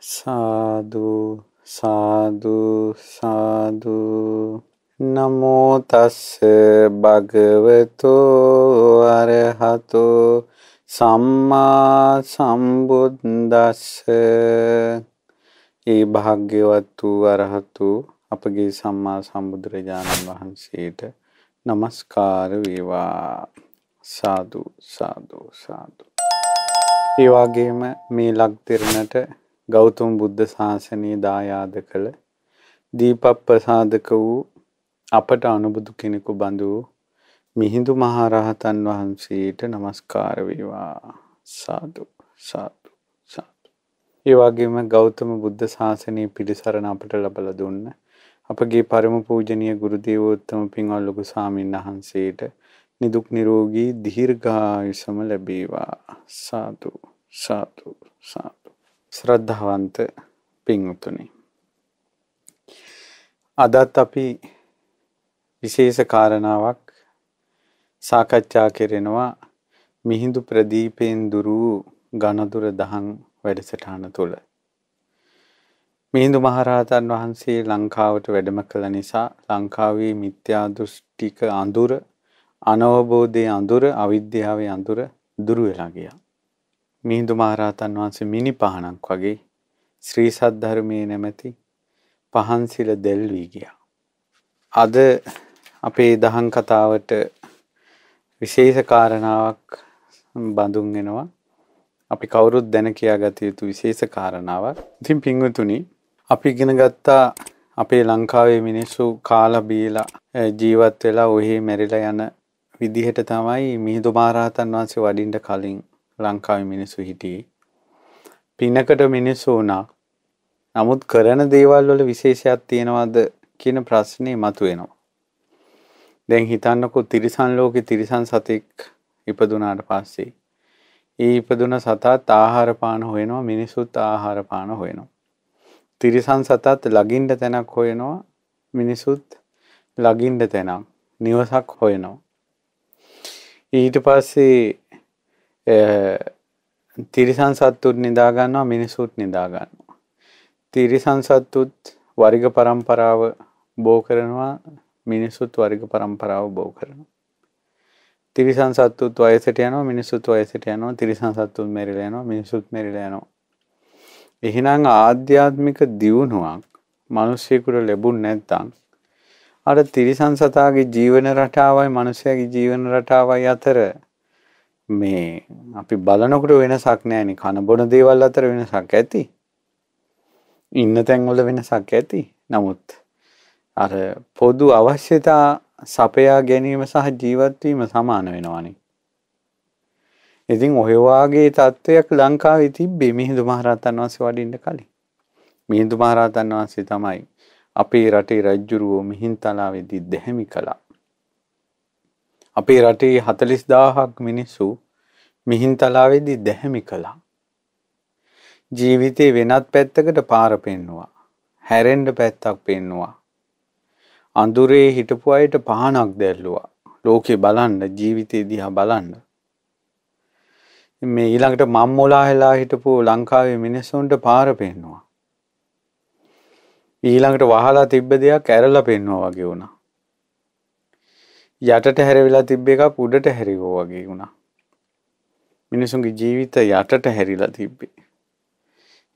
සාදු සාදු සාදු නමෝ තස්ස භගවතෝ අරහතෝ සම්මා සම්බුද්දස්ස ඒ භාග්‍යවත් වූ අරහතු අපගේ සම්මා සම්බුදුරජාණන් වහන්සේට নমස්කාර වේවා සාදු සාදු සාදු ඒ වගේම මේ ලක් දෙරණට ගෞතම බුද්ධ ශාසනයේ දායාද කළ දීපප්පසාදක වූ අපට අනුබුදු කෙනෙකු බඳු මිහිඳු මහ රහතන් වහන්සේට নমස්කාර වේවා සාදු සාදු සාදු. ඒ වගේම ගෞතම බුද්ධ ශාසනයේ පිළිසරණ අපට ලබලා දුන්න අපගේ පරම පූජනීය ගුරු දේවෝත්තම පින්වත් ලොකු සාමින් වහන්සේට නිදුක් නිරෝගී දීර්ඝායුෂම ලැබේවා සාදු සාදු සාදු ශ්‍රද්ධාවන්ත පින්වතුනි. අදත් අපි විශේෂ කාරණාවක් සාකච්ඡා කරනවා මිහිඳු ප්‍රදීපයෙන් දුරු ඝනදුර දහම් වැඩසටහන තුළ. මිහිඳු මහරහතන් වහන්සේ ලංකාවට වැඩම කළ නිසා ලංකාවේ මිත්‍යා දෘෂ්ටික අඳුර, අනවබෝධයේ අඳුර, අවිද්‍යාවේ අඳුර දුරු වෙලා ගියා. මිහිඳු මහරහතන් වහන්සේ මිනි පහනක් වගේ ශ්‍රී සද්ධර්මයේ නැමැති පහන් සිල දෙල්වී ගියා. අද අපේ දහම් කතාවට විශේෂ කාරණාවක් බඳුන් වෙනවා. අපි කවුරුත් දැන කියා ගත යුතු විශේෂ කාරණාවක්. ඉතින් පින්වතුනි අපි ඉගෙන ගත්තා අපේ ලංකාවේ මිනිස්සු කාලා බීලා ජීවත් වෙලා ඔහි මැරිලා යන විදිහට තමයි මිහිඳු මහරහතන් වහන්සේ වඩින්න කලින් ලංකාවේ මිනිස්සු හිටියේ. පිනකට මිනිස්සු වුණා. නමුත් කරන දේවල් වල විශේෂයක් තියෙනවද කියන ප්‍රශ්නේ මතුවෙනවා. දැන් හිතන්නකෝ තිරිසන් ලෝකේ තිරිසන් සතෙක් ඉපදුනාට පස්සේ ඒ ඉපදුන සතාත් ආහාර පාන හොයනවා මිනිසුත් ආහාර පාන හොයනවා. තිරිසන් සතත් ළඟින්ට තැනක් හොයනවා මිනිසුත් ළඟින්ට තැනක් නිවසක් හොයනවා. ඊට පස්සේ තිරිසන් සත්තුත් නිදාගන්නවා මිනිසුත් නිදාගන්නවා. තිරිසන් සත්තුත් වරිග පරම්පරාව බෝ කරනවා මිනිසුත් වරිග පරම්පරාව බෝ කරනවා. තිරිසන් සත්තුත් වයසට යනවා මිනිසුත් වයසට යනවා තිරිසන් සත්තුත් මෙරිලා යනවා මිනිසුත් මෙරිලා යනවා. එහෙනම් ආධ්‍යාත්මික දියුණුවක් මිනිසෙකුට ලැබුණ නැත්නම් අර තිරිසන් සතාගේ ජීවන රටාවයි මිනිසයාගේ ජීවන රටාවයි අතර මේ අපි බලනකොට වෙනසක් නෑනේ කන බොන දේවල් අතර වෙනසක් ඇති. ඉන්න තැන්වල වෙනසක් ඇති. නමුත් අර පොදු අවශ්‍යතා සපයා ගැනීම සහ ජීවත් වීම සමාන වෙනවනේ. ඉතින් ඔය වාගේ තත්වයක් ලංකාවේ තිබ්බේ මිහිඳු මහරහතන් වහන්සේ වඩින්න කලින්. මිහිඳු මහරහතන් වහන්සේ තමයි අපේ රටේ රජුරුවෝ මිහින්තලාවේදී දැහැමි කළා. අපේ රටේ හතලිස් දාහක් මිනිස්සු මිහින්තලාවෙදි දැහැමි කළා. ජීවිතේ වෙනත් පැත්තකට පාර පෙන්නවා. හැරෙන්ඩ පැත්තක් පෙන්නවා. අඳුරේ හිටපු අයට පහනක් දැල්ලුවා. ලෝකෙ බලන්න ජීවිතේ දිහා බලන්න. මේ ඊළඟට මම්මොලා හෙලා හිටපු ලංකාවේ මිනිස්සුන්ට පාර පෙන්නවා. ඊළඟට වහලා තිබ්බ දෙයක් ඇරලා පෙන්නවා වගේ වුණා. යටට හැරවිලා තිබ්බ එකක් උඩට හැරිවෝ වගේ වුණා. මිනිසුන්ගේ ජීවිත යටට හැරිලා තිබ්බේ.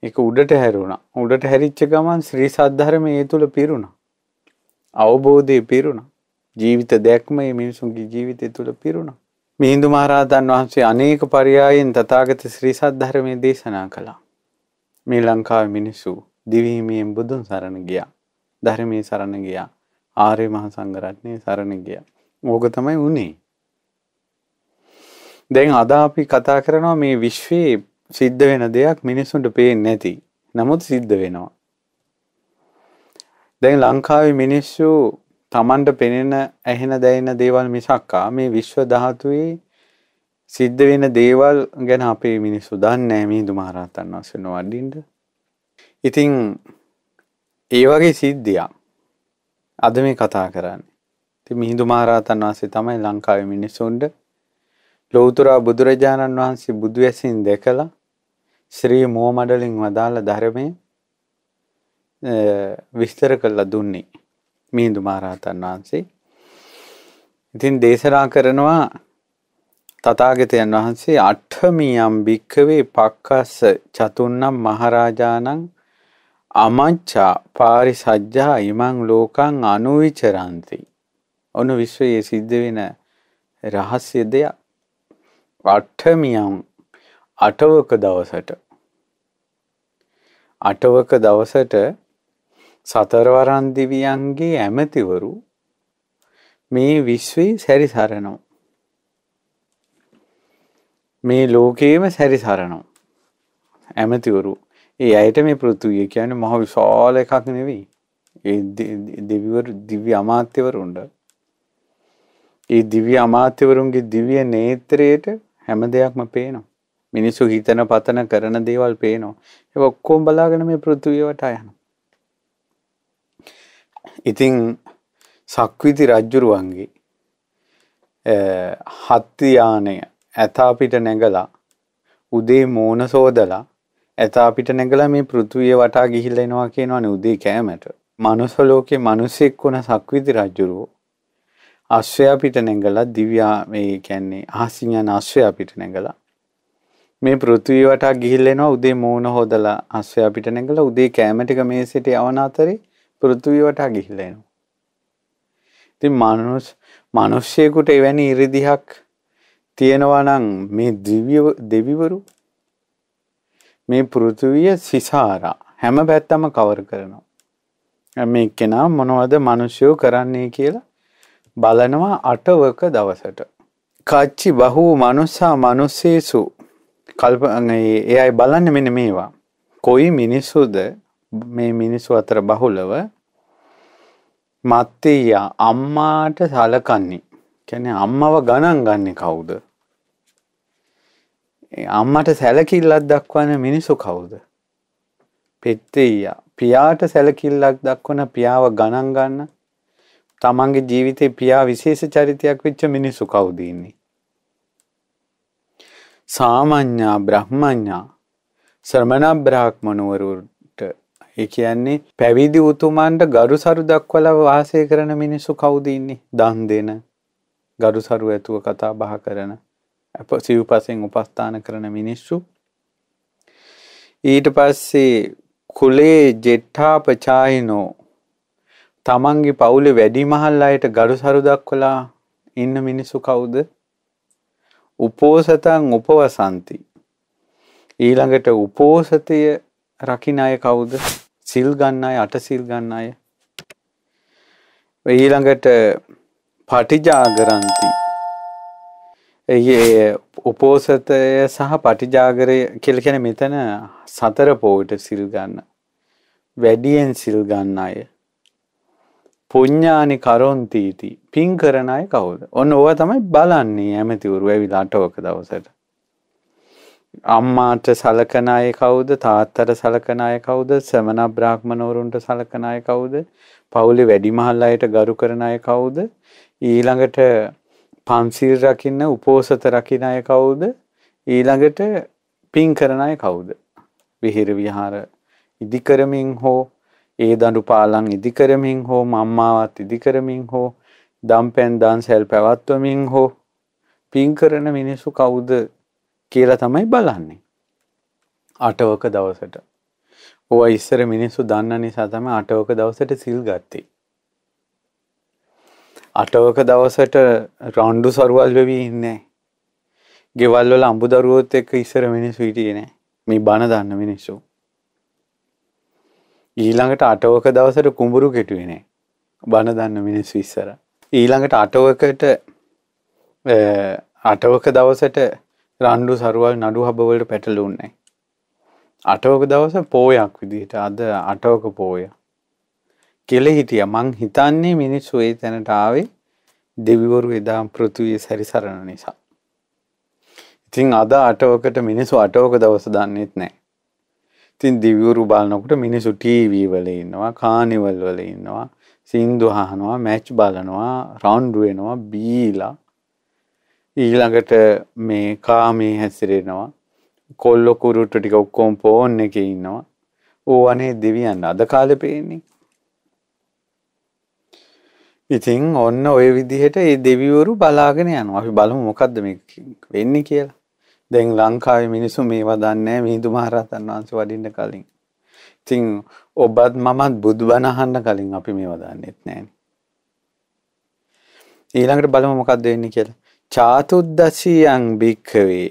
එක උඩට හැරුණා උඩට හැරිච්ච ගමන් ශ්‍රී සද්ධර්ම ඒ තුළ පිරුණා. අවබෝධය පිරුණා. ජීවිත දැක්ම මේ මිනිසුන්ගේ ජීවිතය තුළ පිරුණා. මිහිඳු මහරහතන් වහන්සේ අනේක පරයායෙන් තථාගත ශ්‍රී සද්ධර්මයේ දේශනා කළා. මේ ලංකාවේ මිනිසු දිවිහිමියෙන් බුදුන් සරණ ගියා. ධර්මයේ සරණ ගියා. ආර්ය මහා සංඝ රත්නයේ සරණ ගියා. ඕක තමයි වනේ. දැන් අද අපි කතා කරනවා මේ විශ්වයේ සිද්ධ වෙන දෙයක් මිනිස්සුන්ට පේෙන් නැති නමුත් සිද්ධ වෙනවා. දැන් ලංකාවේ මිනිස්සු තමන්ට පෙනෙන ඇහෙන දැයින දේවල් මිසක්කා මේ විශ්ව ධාතුයේ සිද්ධ වෙන දේවල් ගැන අපේ මිනිස්සු දන්නේ මිහිදු මහරහතන් වහන්සේ නොවඩින්ට. ඉතින් ඒ වගේ සිද්ධියක් අද මේ කතා කරන්නේ. ඉතින් මිහිඳු මහරහතන් වහන්සේ තමයි ලංකාවේ මිනිසුන්ට ලෞතර බුදුරජාණන් වහන්සේ බුදු ඇසින් දැකලා ශ්‍රී මෝ මඩලින් වදාළ ධර්මයේ විස්තර කරලා දුන්නේ මිහිඳු මහරහතන් වහන්සේ. ඉතින් දේශනා කරනවා තථාගතයන් වහන්සේ අට්ඨමියම් භික්ඛවේ පක්කස්ස චතුන්නම් මහරජාණන් අමච්චා පාරිසජ්ජා ඉමං ලෝකං අනුවිචරಂತಿ ඔන්න විශ්වයේ සිද්ධ වෙන රහස්‍ය දෙයක්. අට්ඨමියම් අටවක දවසට අටවක දවසට සතරවරන් දිවියන්ගේ ඇමතිවරු මේ විශ්වයේ සැරිසරනවා. මේ ලෝකයේම සැරිසරනවා. ඇමතිවරු. ඒ අයට මේ පෘථුවිය කියන්නේ මහ විශාල එකක් නෙවෙයි. ඒ දෙවිවරු දිව්‍ය අමාත්‍යවරුන්ට ඒ දිව්‍ය අමාත්‍යවරුන්ගේ දිව්‍ය නේත්‍රයට හැම දෙයක්ම පේනවා. මිනිස්සු හිතන පතන කරන දේවල් පේනවා. ඒක ඔක්කොම බලාගෙන මේ පෘථිවිය වටා යනවා. ඉතින් සක්විති රජ්ජුරුවන්ගේ හත්ති යානය ඇතා පිට නැගලා උදේ මෝන සෝදලා ඇතා පිට නැගලා මේ පෘථුවිය වටා ගිහිල්ලා එනවා කියනවනේ උදේ කෑමට. මනුස්ස ලෝකේ මිනිසෙක් වුණ සක්විති රජ්ජුරුවෝ අශ්වයා පිට නැගලා දිව්‍යා මේ කියන්නේ අහසින් යන අශ්වයා පිට නැගලා මේ පෘථිවි වටා ගිහිල්ලා එනවා උදේ මූණ හොදලා අශ්වයා පිට නැගලා උදේ කෑම ටික මේසෙට යවන අතරේ පෘථිවි වටා ගිහිල්ලා එනවා. ඉතින් මනුස්ස මිනිස්සෙකුට එවැනි ඉරිදිහක් තියෙනවා නම් මේ දිව්‍ය දෙවිවරු මේ පෘථිවිය සිසාරා හැම පැත්තම කවර කරනවා. මේ කෙනා මොනවද මිනිස්සු කරන්නේ කියලා බලනවා අටවක දවසට. කච්චි බහූ මනුස්සා මනුස්සේසු කල්පගේ එයයි බලන්න මෙන මේවා. කොයි මිනිස්සුද මේ මිනිස්සු අතර බහුලව මත්තේයා අම්මාට සලකන්නේ. කැනෙ අම්මව ගණන් ගන්න කවුද. අම්මට සැලකිල්ලත් දක්වන මිනිසු කවුද. පෙත්තේයා පියාට සැලකිල්ලක් දක්වන පියාව ගණන් ගන්න තමන්ගේ ජීවිතේ පියා විශේෂ චරිතයක් වෙච්ච මිනිස්සු කවුද ඉන්නේ? සාමාන්‍යා බ්‍රහ්මඤ්ඤා ශ්‍රමණ බ්‍රාහ්මණවරුන්ට ඒ කියන්නේ පැවිදි උතුමන්ට ගරුසරු දක්වලා වාසය කරන මිනිස්සු කවුද ඉන්නේ? දන් දෙන ගරුසරු ඇතුව කතා බහ කරන අප සිව්පසෙන් උපස්ථාන කරන මිනිස්සු ඊට පස්සේ කුලේ ජෙට්ඨාපචායිනෝ තමන්ගේ පවුලෙ වැඩි මහල් අයට ගරු සරු දක්වලා ඉන්න මිනිස්සු කවුද? උපෝසතං උපවසಂತಿ. ඊළඟට උපෝසතය රකින්න අය කවුද? සිල් ගන්න අය, අට සිල් ගන්න අය. ඊළඟට පටිජාගරಂತಿ. ඒ උපෝසතය සහ පටිජාගරය කියලා කියන්නේ මෙතන සතර පොවිට සිල් ගන්න. වැඩියෙන් සිල් ගන්න අය. පුඤ්ඥානි කරොන්තීති පින් කරන අය කවුද ඔන්න ඕව තමයි බලන්නේ ඇමතිවරු ඇවිලා අටෝක දවසට. අම්මාට සලකනය කවුද තාත්තට සලකනය කවුද සමන බ්‍රාහ්මණවරුන්ට සලකනය කවුද පවුලි වැඩිමහල් අයට ගරු කරනය කවුද ඊළඟට පන්සිල් රකින්න උපෝසත රකින අය කවුද ඊළඟට පින් කරනය කවුද විහිර විහාර ඉදිකරමින් හෝ ඒ දඬු පාලං ඉදිකරමින් හෝ මම්මාවත් ඉදිකරමින් හෝ දම්පැන් දන්සැල් පැවැත්වමින් හෝ පින් කරන මිනිස්සු කවුද කියලා තමයි බලන්නේ. අටවක දවසට. ඕවා ඉස්සර මිනිස්සු දන්න නිසා තමයි අටවක දවසට සිල් ගත්තේ. අටවක දවසට රණ්ඩු සරුවල් වෙවි ඉන්නේ. ගෙවල් වල අඹදරුවොත් එක්ක ඉස්සර මිනිස්සු හිටියේ නෑ. මේ බණ දන්න මිනිස්සු. ඊළඟට අටවක දවසට කුඹුරු කෙටුවනේ බණ දන්න මිනිස් විස්සර. ඊළඟට අටවකට අටවක දවසට රණ්ඩු සරුවල් නඩු හබවලට පැටලුන්නේ. අටවක දවස පෝයක් විදිහට අද අටවක පෝය. කෙල හිටිය මං හිතන්නේ මිනිස්සු ඒ තැනට ආවේ දෙවිවරු එදා පෘතුවයේ සැරිසරණ නිසා. ඉතිං අද අටවකට මිනිස්සු අටවක දවස දන්නෙත් නෑ. ඉතින් දිව්‍යුරු බලනකොට මිනිස්සු ටීවී වල ඉන්නවා, කානිවල් වල ඉන්නවා, සින්දු අහනවා, මැච් බලනවා, රවුන්ඩ් වෙනවා, බීලා ඊළඟට මේ කාමේ හැසිරෙනවා. කොල්ලෝ කුරුට්ටු ටික ඔක්කොම ෆෝන් එකේ ඉන්නවා. ඕවනේ දෙවියන් අද කාලේ පේන්නේ. ඉතින් ඔන්න ওই විදිහට මේ දෙවිවරු බලාගෙන යනවා. අපි බලමු මොකද්ද මේ වෙන්නේ කියලා. දැන් ලංකාවේ මිනිස්සු මේවා දන්නේ මිහිඳු මහරහතන් වහන්සේ වඩින්න කලින්. ඉතින් ඔබත් මමත් බුදුබණ අහන්න කලින් අපි මේවා දන්නෙත් නැහැ. ඊළඟට බලමු මොකක්ද වෙන්නේ කියලා. චාතුද්දසියං භික්ඛවේ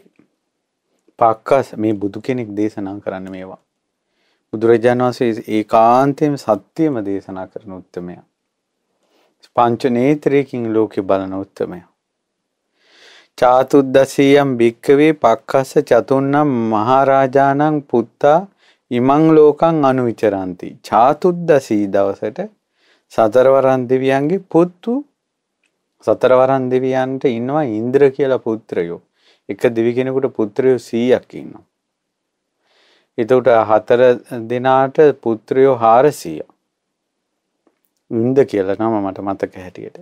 පක්කස් මේ බුදු කෙනෙක් දේශනා කරන්න මේවා. බුදුරජාණන් වහන්සේ ඒකාන්තයෙන් සත්‍යම දේශනා කරන උත්මය. පංච නේත්‍රයකින් ලෝකෙ බලන උත්මය. චාතුද්දසීයම් භික්කවේ පක්කස්ස චතුන්නම් මහරජාණන් පුත්තා ඉමං ලෝකං අනුවිචරන්ති. චාතුද්දසී දවසට සතරවරන් දෙවියන්ගේ පුත්තු සතරවරන් දෙවියන්ට ඉන්නවා ඉන්ද්‍ර කියලා පුත්‍රයෝ. එක දිවි කෙනෙකුට පුත්‍රයෝ 100ක් ඉන්නවා. එතකොට හතර දිනාට පුත්‍රයෝ 400. ඉන්ද කියලා නම මට මතක හැටියට.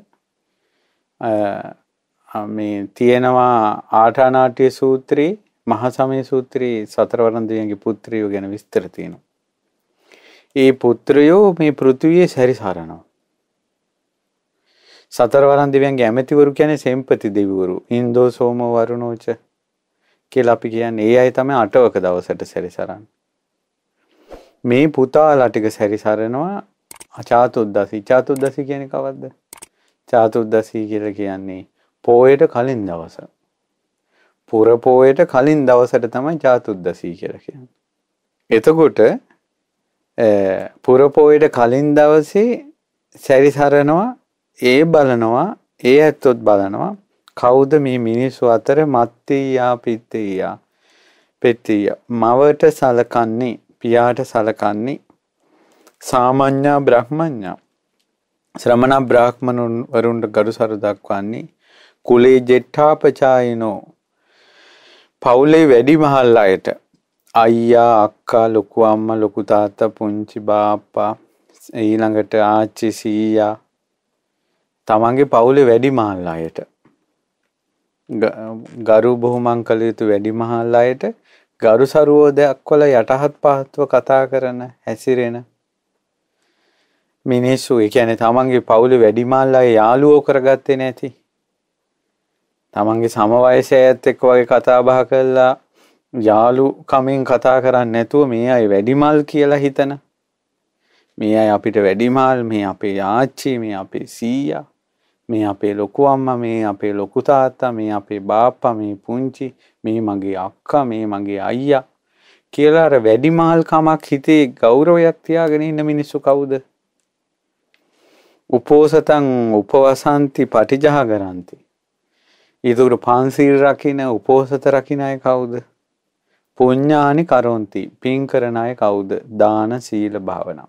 මේ තියෙනවා ආටානාට්‍ය සූත්‍රයේ මහා සමය සූත්‍රයේ සතරවරන්දියන්ගේ පුත්‍රයෝ ගැන විස්තර තියෙනවා. ඒ පුත්‍රයෝ මේ පෘථිවියේ සැරිසරනවා. සතරවරන් දිව්‍යන්ගේ ඇමතිවරු කියන්නේ සෙම්පති දෙවිවරු. ඉන්දෝ සෝම වරුණෝච කියලා අපි කියන්නේ. ඒ අය තමයි අටවක දවසට සැරිසරන්නේ. මේ පුතාලා ටික සැරිසරනවා චාතුද්දසි. චාතුද්දසි කියන්නේ කවද්ද? චාතුද්දසි කියලා කියන්නේ පෝයට කලින් දවස. පුර පෝයට කලින් දවසට තමයි චාතුද්දසී කියලා කියන්නේ. එතකොට පුර පෝයට කලින් දවසේ සැරිසරනවා ඒ බලනවා ඒ ඇත්තොත් බලනවා කවුද මේ මිනිස්සු අතර මත්තීයා පිත්තීයා පෙත්තීය මවට සලකන්නේ පියාට සලකන්නේ සාමාන්‍යා බ්‍රහ්මඥා ශ්‍රමණ බ්‍රාහ්මණවරුන්ට ගරුසරු දක්වන්නේ කුලේ ජෙට්ඨාපචායනෝ පවුලේ වැඩි මහල් අයට අයියා අක්කා ලොකු අම්මා ලොකු තාත්තා පුංචි බාප්පා ඊළඟට ආච්චි සීයා තමන්ගේ පවුලේ වැඩි මහල් අයට ගරු බොහොමන් කළ යුතු වැඩි මහල් අයට ගරු සරුවෝදයක් වල යටහත් පහත්ව කතා කරන හැසිරෙන මිනිස්සු ඒ කියන්නේ තමන්ගේ පවුලේ වැඩිමහල් අය යාළුවෝ කරගත්තේ නැති තමන්ගේ සමවයසය ඇත් එක්ක වගේ කතාබහ කල්ලා යාලු කමින් කතා කරන්න නැතුව මේ අයි වැඩිමල් කියලා හිතන මේ අයි අපිට වැඩිමල් මේ අපේ ආච්චි මේ අපේ සීයා මේ අපේ ලොකු අම්ම මේ අපේ ලොකු තාත්තා මේ අපේ බාප්පා මේ පුංචි මේ මගේ අක්කා මේ මගේ අයියා කියලා අර වැඩිමල් කමක් හිතේ ගෞරවයක් තියාගෙන ඉන්න මිනිස්සු කවුද උපෝසතන් උපවසන්ති පටිජහ කරන්ති ඒතකට පන්සීල් රකින උපෝසත රකිනය කවුද. පුඤ්ඥානි කරොන්ති පින් කරන අය කවුද දාන සීල භාවනම්.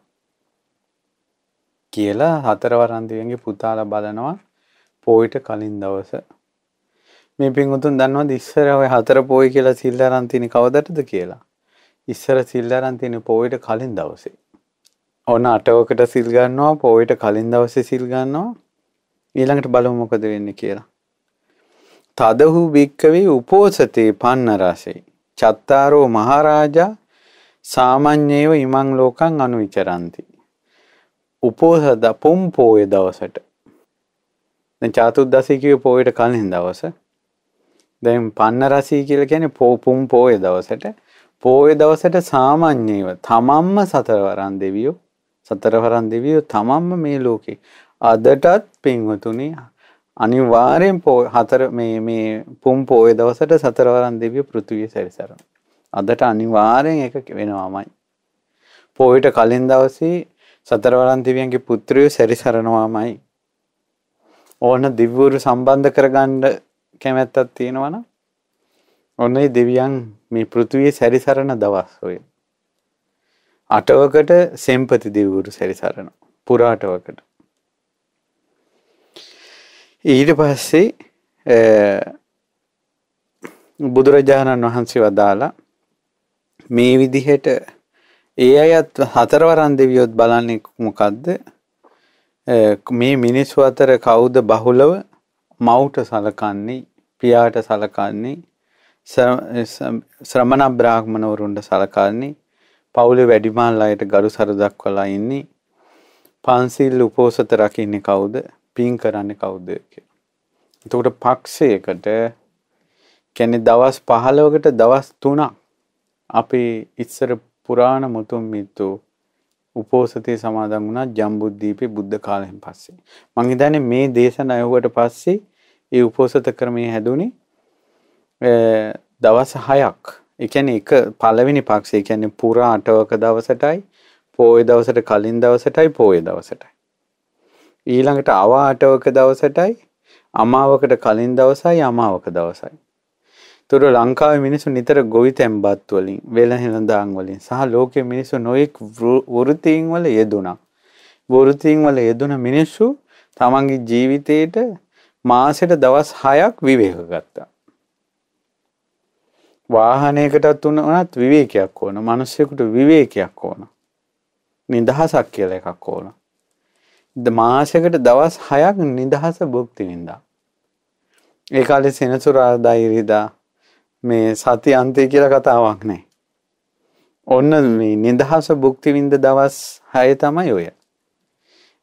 කියලා හතරවරන්තියගේ පුතාල බලනවා පෝයිට කලින් දවස. මේ පින්ගුතුන් දන්නවද ඉස්සර ඔය හතර පෝයි කියලා සිල්ලරන්තිනි කවදටද කියලා. ඉස්සර සිල්ලරන්තිනි පෝයිට කලින් දවසේ. ඔන්න අටවකට සිල්ගන්නවා පෝයිට කලින් දවසේ සිල්ගන්නවා ඊළඟට බලමොකද වෙන්න කියලා. තදහු භික්කවේ උපෝසතේ පන්නරසේ. චත්තාරෝ මහරාජා සාමඤ්ඤේව ඉමං ලෝකං අනුවිචරಂತಿ. උපෝසද පොම් පෝය දවසට. දැන් චාතුද්දසී කිව්වේ පෝයට කලින් දවස. දැන් පන්නරසී කියලා කියන්නේ පෝ පොම් පෝය දවසට. පෝය දවසට සාමඤ්ඤේව තමන්ම සතරවරන් දෙවියෝ සතරවරන් දෙවියෝ තමන්ම මේ ලෝකේ අදටත් පින්වතුනි අනිවාර්යෙන් හතර මේ මේ පුම් පෝය දවසට සතරවරන් දෙවිය පෘථිවිය සැරිසරන. අදට අනිවාර්යෙන් ඒක වෙනවාමයි. පෝයට කලින් දවසේ සතරවරන් දෙවියන්ගේ පුත්‍රයෝ සැරිසරනවාමයි. ඕන දිව්‍යවරු සම්බන්ධ කරගන්න කැමැත්තක් තියෙනවනම් ඔන්න ඒ දෙවියන් මේ පෘථිවිය සැරිසරන දවස් ඔය. අටවකට සෙම්පති දිව්‍යවරු සැරිසරන. පුරාටවකට. ඊට පස්සේ බුදුරජාණන් වහන්සේ වදාලා මේ විදිහට ඒ අයත් හතරවරන් දෙවියොත් බලන්නේ මොකද්ද මේ මිනිස්සු අතර කවුද බහුලව මව්ට සලකන්නේ පියාට සලකන්නේ ශ්‍රමණ බ්‍රාහ්මණවරුන්ට සලකන්නේ පවුලේ වැඩිමහල් අයට ගරු සර දක්වලා ඉන්නේ පන්සිල් උපෝසත රකින්නේ කවුද පින් කරන්නේ කවුද කියලා. එතකොට පක්ෂයකට කියන්නේ දවස් 15කට දවස් 3ක් අපේ ඉස්සර පුරාණ මුතුන් මිතු උපෝසතේ සමාදන් වුණා ජම්බුද්දීපේ බුද්ධ කාලයෙන් පස්සේ. මං හිතන්නේ මේ දේශන අයුවට පස්සේ ඒ උපෝසත ක්‍රමය හැදුනේ දවස් 6ක්. ඒ කියන්නේ එක පළවෙනි පක්ෂය කියන්නේ පුරා 8ක දවසටයි පෝය දවසට කලින් දවසටයි පෝය දවසටයි. ඊළඟට අවාටවක දවසටයි අමාවකට කලින් දවසයි අමාවක දවසයි. තුර ලංකාව මිනිසු නිතර ගොවි තැම්බත් වලින් වෙල හෙළඳාන් වලින් සහ ලෝක මිනිසු නොයෙක් වෘතීන් වල යෙදුණා. වෘතීන් වල යෙදුන මිනිස්සු තමන්ගේ ජීවිතයට මාසෙට දවස් 6ක් විවේක ගත්තා. වාහනයකටත් උනත් විවේකයක් ඕන. මිනිස්සුෙකුට විවේකයක් ඕන. නිදහසක් කියලා එකක් ඕන. මාසකට දවස් හයක් නිදහස භුක්තිනින්දා. ඒ කාලෙ සෙනසුරාදා ඉරිදා මේ සති අන්තය කියලා කතාවක් නෑ. ඔන්න මේ නිදහස භුක්තිවින්ද දවස් හය තමයි ඔය.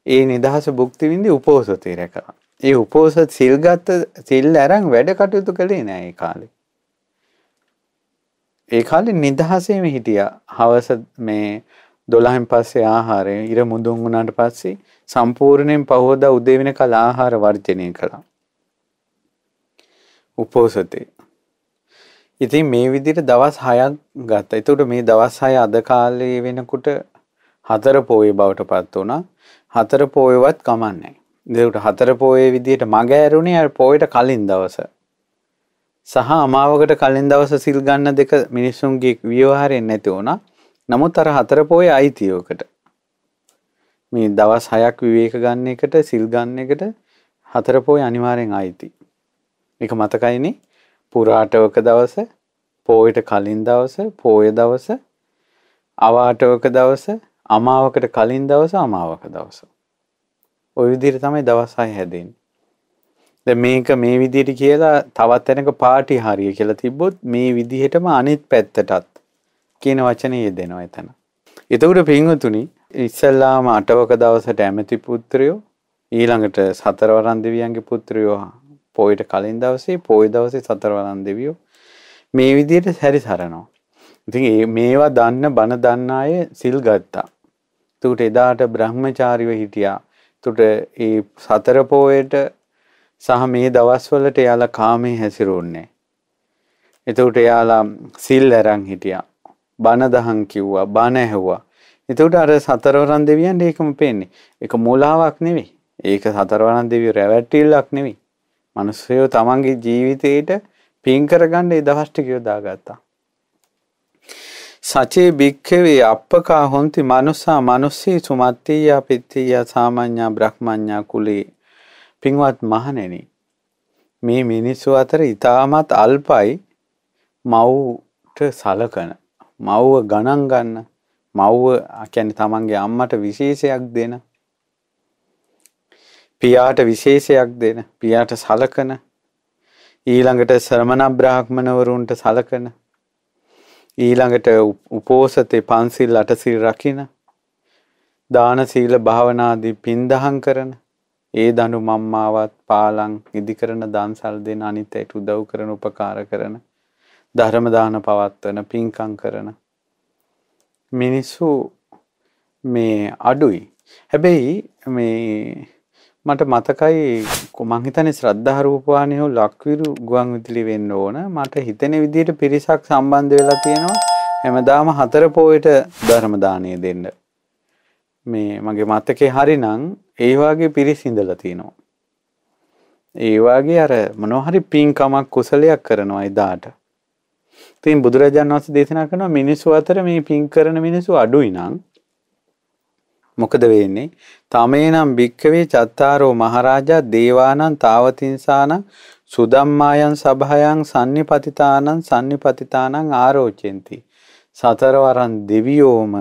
ඒ නිදහස භුක්තිවින්දි උපෝසතේ රැකා. ඒ උපෝසත් සිල්ගත්ත සිල් ඇරන් වැඩ කටයුතු කළේ නෑ ඒ කාලේ. ඒ කාලේ නිදහසේම හිටියා. හවස මේ 12න් පස්සේ ආහාරය ඉර මුදුන් වුණාට පස්සේ සම්පූර්ණයෙන් පහෝදා උදේ වෙනකල් ආහාර වර්ජනය කළා. උපෝසතේ. ඉතින් මේ විදිහට දවස් 6ක් ගත්තා. ඒතකොට මේ දවස් 6 අද කාලේ වෙනකොට හතර පොයේ බවට පත් වුණා. හතර පොයවත් කමන්නේ. ඒකට හතර පොයේ විදිහට මග ඇරුණේ අර පොයට කලින් දවස. සහ අමාවකට කලින් දවස සිල් ගන්න දෙක මිනිසුන්ගේ ව්‍යවහාරයෙන් නැති වුණා. නමුත් අර හතර පොයේ අයිතියකට මේ දවස් 6ක් විවේක ගන්න එකට සිල් ගන්න එකට හතර පොය අනිවාර්යෙන් ආйти. මේක මතකයිනේ පුරාටවක දවස, පොයට කලින් දවස, පොය දවස, අවාටවක දවස, අමාවකට කලින් දවස, අමාවක දවස. ওই විදිහට තමයි දවස් 6 හැදෙන්නේ. දැන් මේක මේ විදිහට කියලා තවත් වෙනක පාටි හරිය කියලා තිබ්බොත් මේ විදිහටම අනිත් පැත්තටත් කියන වචනේ යෙදෙනවා එතන. එතකොට පින්වතුනි ඉස්සල්ලාම අටවක දවසට ඇමති පුත්‍රයෝ ඊළඟට සතරවරන් දෙවියන්ගේ පුත්‍රයෝ පොයිට කලින් දවසේ පොයි දවසේ සතරවරන් දෙවියෝ මේ විදියට හැරිසරනවා. ඉතින් මේවා දන්න බණ දන්න අය සිල් ගත්තා. එතකොට එදාට බ්‍රහ්මචාරිව හිටියා. එතකොට ඒ සතර පොයට සහ මේ දවස්වලට එයාලා කාමේ හැසිරුන්නේ. එතකොට එයාලා සිල් අරන් හිටියා. බණ දහම් කිව්වා, බණ ඇහුවා. එතකොට අර සතරවරන් දෙවියන් ඒකම පේන්නේ. ඒක මූලාවක් නෙවෙයි. ඒක සතරවරන් දෙවියෝ රැවැට්ටිල්ලක් නෙවෙයි. මිනිස්සයෝ තමන්ගේ ජීවිතේට පින් කරගන්න ඒ දවස් ටික යොදාගත්තා. සචේ භික්ඛවේ අප්පකා හොಂತಿ මනුසා මනුස්සී සුමත්තිය පිත්තිය සාමාන්‍ය බ්‍රහ්මඤ්ඤා කුලේ පින්වත් මහණෙනි මේ මිනිස්සු අතර ඊටමත් අල්පයි මව්ට සලකන මව්ව ගණන් ගන්න මව්ව කියන්නේ තමන්ගේ අම්මට විශේෂයක් දෙන පියාට විශේෂයක් දෙන පියාට සලකන ඊළඟට ශ්‍රමණ බ්‍රාහ්මණවරුන්ට සලකන ඊළඟට උපෝසතේ පන්සිල් අටසිල් රකින දාන සීල භාවනාදී පින්දහම් කරන ඒ දනු මම්මාවත් පාලං ඉදිකරන දන්සල් දෙන අනිතයට උදව් කරන උපකාර කරන ධර්මදාන පවත්වන පින්කම් කරන මිනිස්සු මේ අඩුයි. හැබැයි මේ මට මතකයි මං හිතන්නේ ශ්‍රද්ධා රූපවාහිනිය ලක්විරු ගුවන් විදුලි වෙන්න ඕන. මට හිතෙන විදිහට පිරිසක් සම්බන්ධ වෙලා තියෙනවා. හැමදාම හතර පොයට ධර්ම දාණය දෙන්න. මේ මගේ මතකේ හරිනම් ඒ වගේ පිරිස ඉඳලා තිනවා. ඒ වගේ අර මොනවා හරි පින්කමක් කුසලයක් කරනවා එදාට. ඉතින් බුදුරජාණන් වහන්සේ දේශනා කරනවා මිනිස්සු අතර මේ පින් කරන මිනිස්සු අඩුයි නම් මොකද වෙන්නේ? තමේනම් භික්කවේ චත්තාරෝ මහරජා දේවානං තාවතින්සානං සුදම්මායන් සභායන් sannipatitānං sannipatitānං ආරෝචෙන්ති. සතරවරන් දෙවියෝම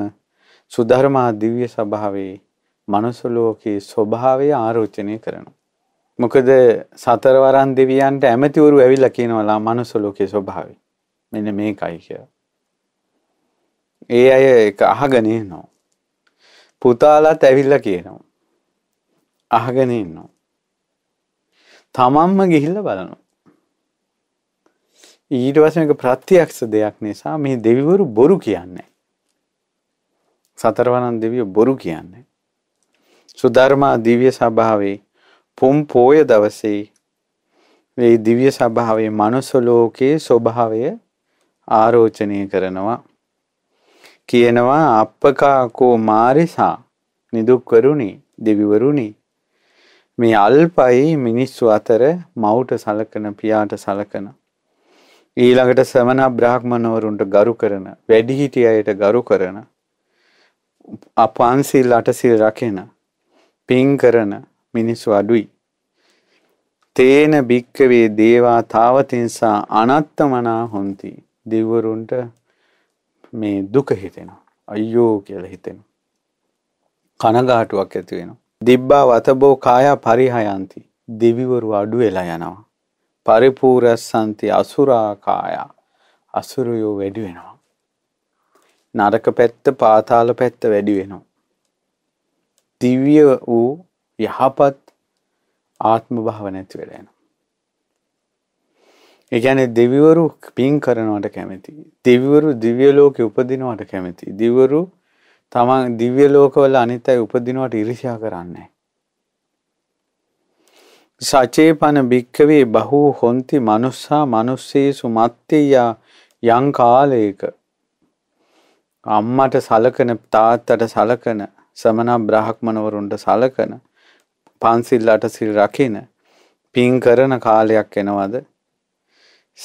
සුධර්මා දිව්‍ය සභාවේ මනුස්ස ලෝකයේ ස්වභාවය ආරෝචනය කරනවා. මොකද සතරවරන් දෙවියන්ට ඇමතිවරු ඇවිල්ලා කියනවලා මනුස්ස ලෝකයේ ස්වභාවය. මෙන්න මේකයි කිය. ඒ අය එක අහගනය නෝ. පුතාලත් ඇවිල්ල කියනවා. අහගෙන ඉන්නවා. තමන්ම ගිහිල්ල බලනවා. ඊට වසක ප්‍රත්තියක්ෂ දෙයක් නිසා මේ දෙවිවරු බොරු කියන්නේ. සතරවනන් දෙවිය බොරු කියන්නේ. සුධර්මා දිව්‍ය සභාවේ පුම් පෝය දවසේ ඒ දිව්‍ය සභාවේ මනුස්සලෝකයේ ස්වභාවය ආරෝචනය කරනවා. කියනවා අපකාකෝ මාරිසා නිදුක්වරුණි දෙවිවරුණි මේ අල්පයි මිනිස්සු අතර මවුට සලකන පියාට සලකන. ඊළඟට සමන බ්‍රාහ්මණවරුන්ට ගරු කරන වැඩිහිටිය අයට ගරු කරන අපන්සිල් අටසිල් රකින පින් කරන මිනිස්සු අඩුයි. තේන භික්කවේ දේවා තාවතිංසා අනත්තමනා හොන්තිී. දෙවිවරුන්ට මේ දුක හිතෙනවා. අයියෝ කියලා හිතෙනවා. කනගාටුවක් ඇති වෙනවා. දිබ්බා වතබෝ කායා පරිහයන්ති. දෙවිවරු අඩු වෙලා යනවා. පරිපූර්ණසන්ති අසුරා කායා. අසුරයෝ වැඩි වෙනවා. නරක පැත්ත පාතාල පැත්ත වැඩි වෙනවා. දිව්‍ය වූ යහපත් ආත්ම භාව නැති වෙලා යනවා. ඒ කියන්නේ දෙවිවරු පින් කරනවට කැමති. දෙවිවරු දිව්‍ය ලෝකේ උපදිනවට කැමති. දිවරු තමන් දිව්‍ය ලෝකවල අනිත් අය උපදිනවට ඊර්ෂ්‍යා කරන්නේ සචේපන භික්කවේ බහූ හොಂತಿ මනුස්සා මනුස්සේසු මත්තේයා යං කාලයක අම්මට සලකන තාත්තට සලකන සමන බ්‍රාහ්මණවරුන්ට සලකන පන්සිල් අටසිල් රකින පින් කරන කාලයක් එනවද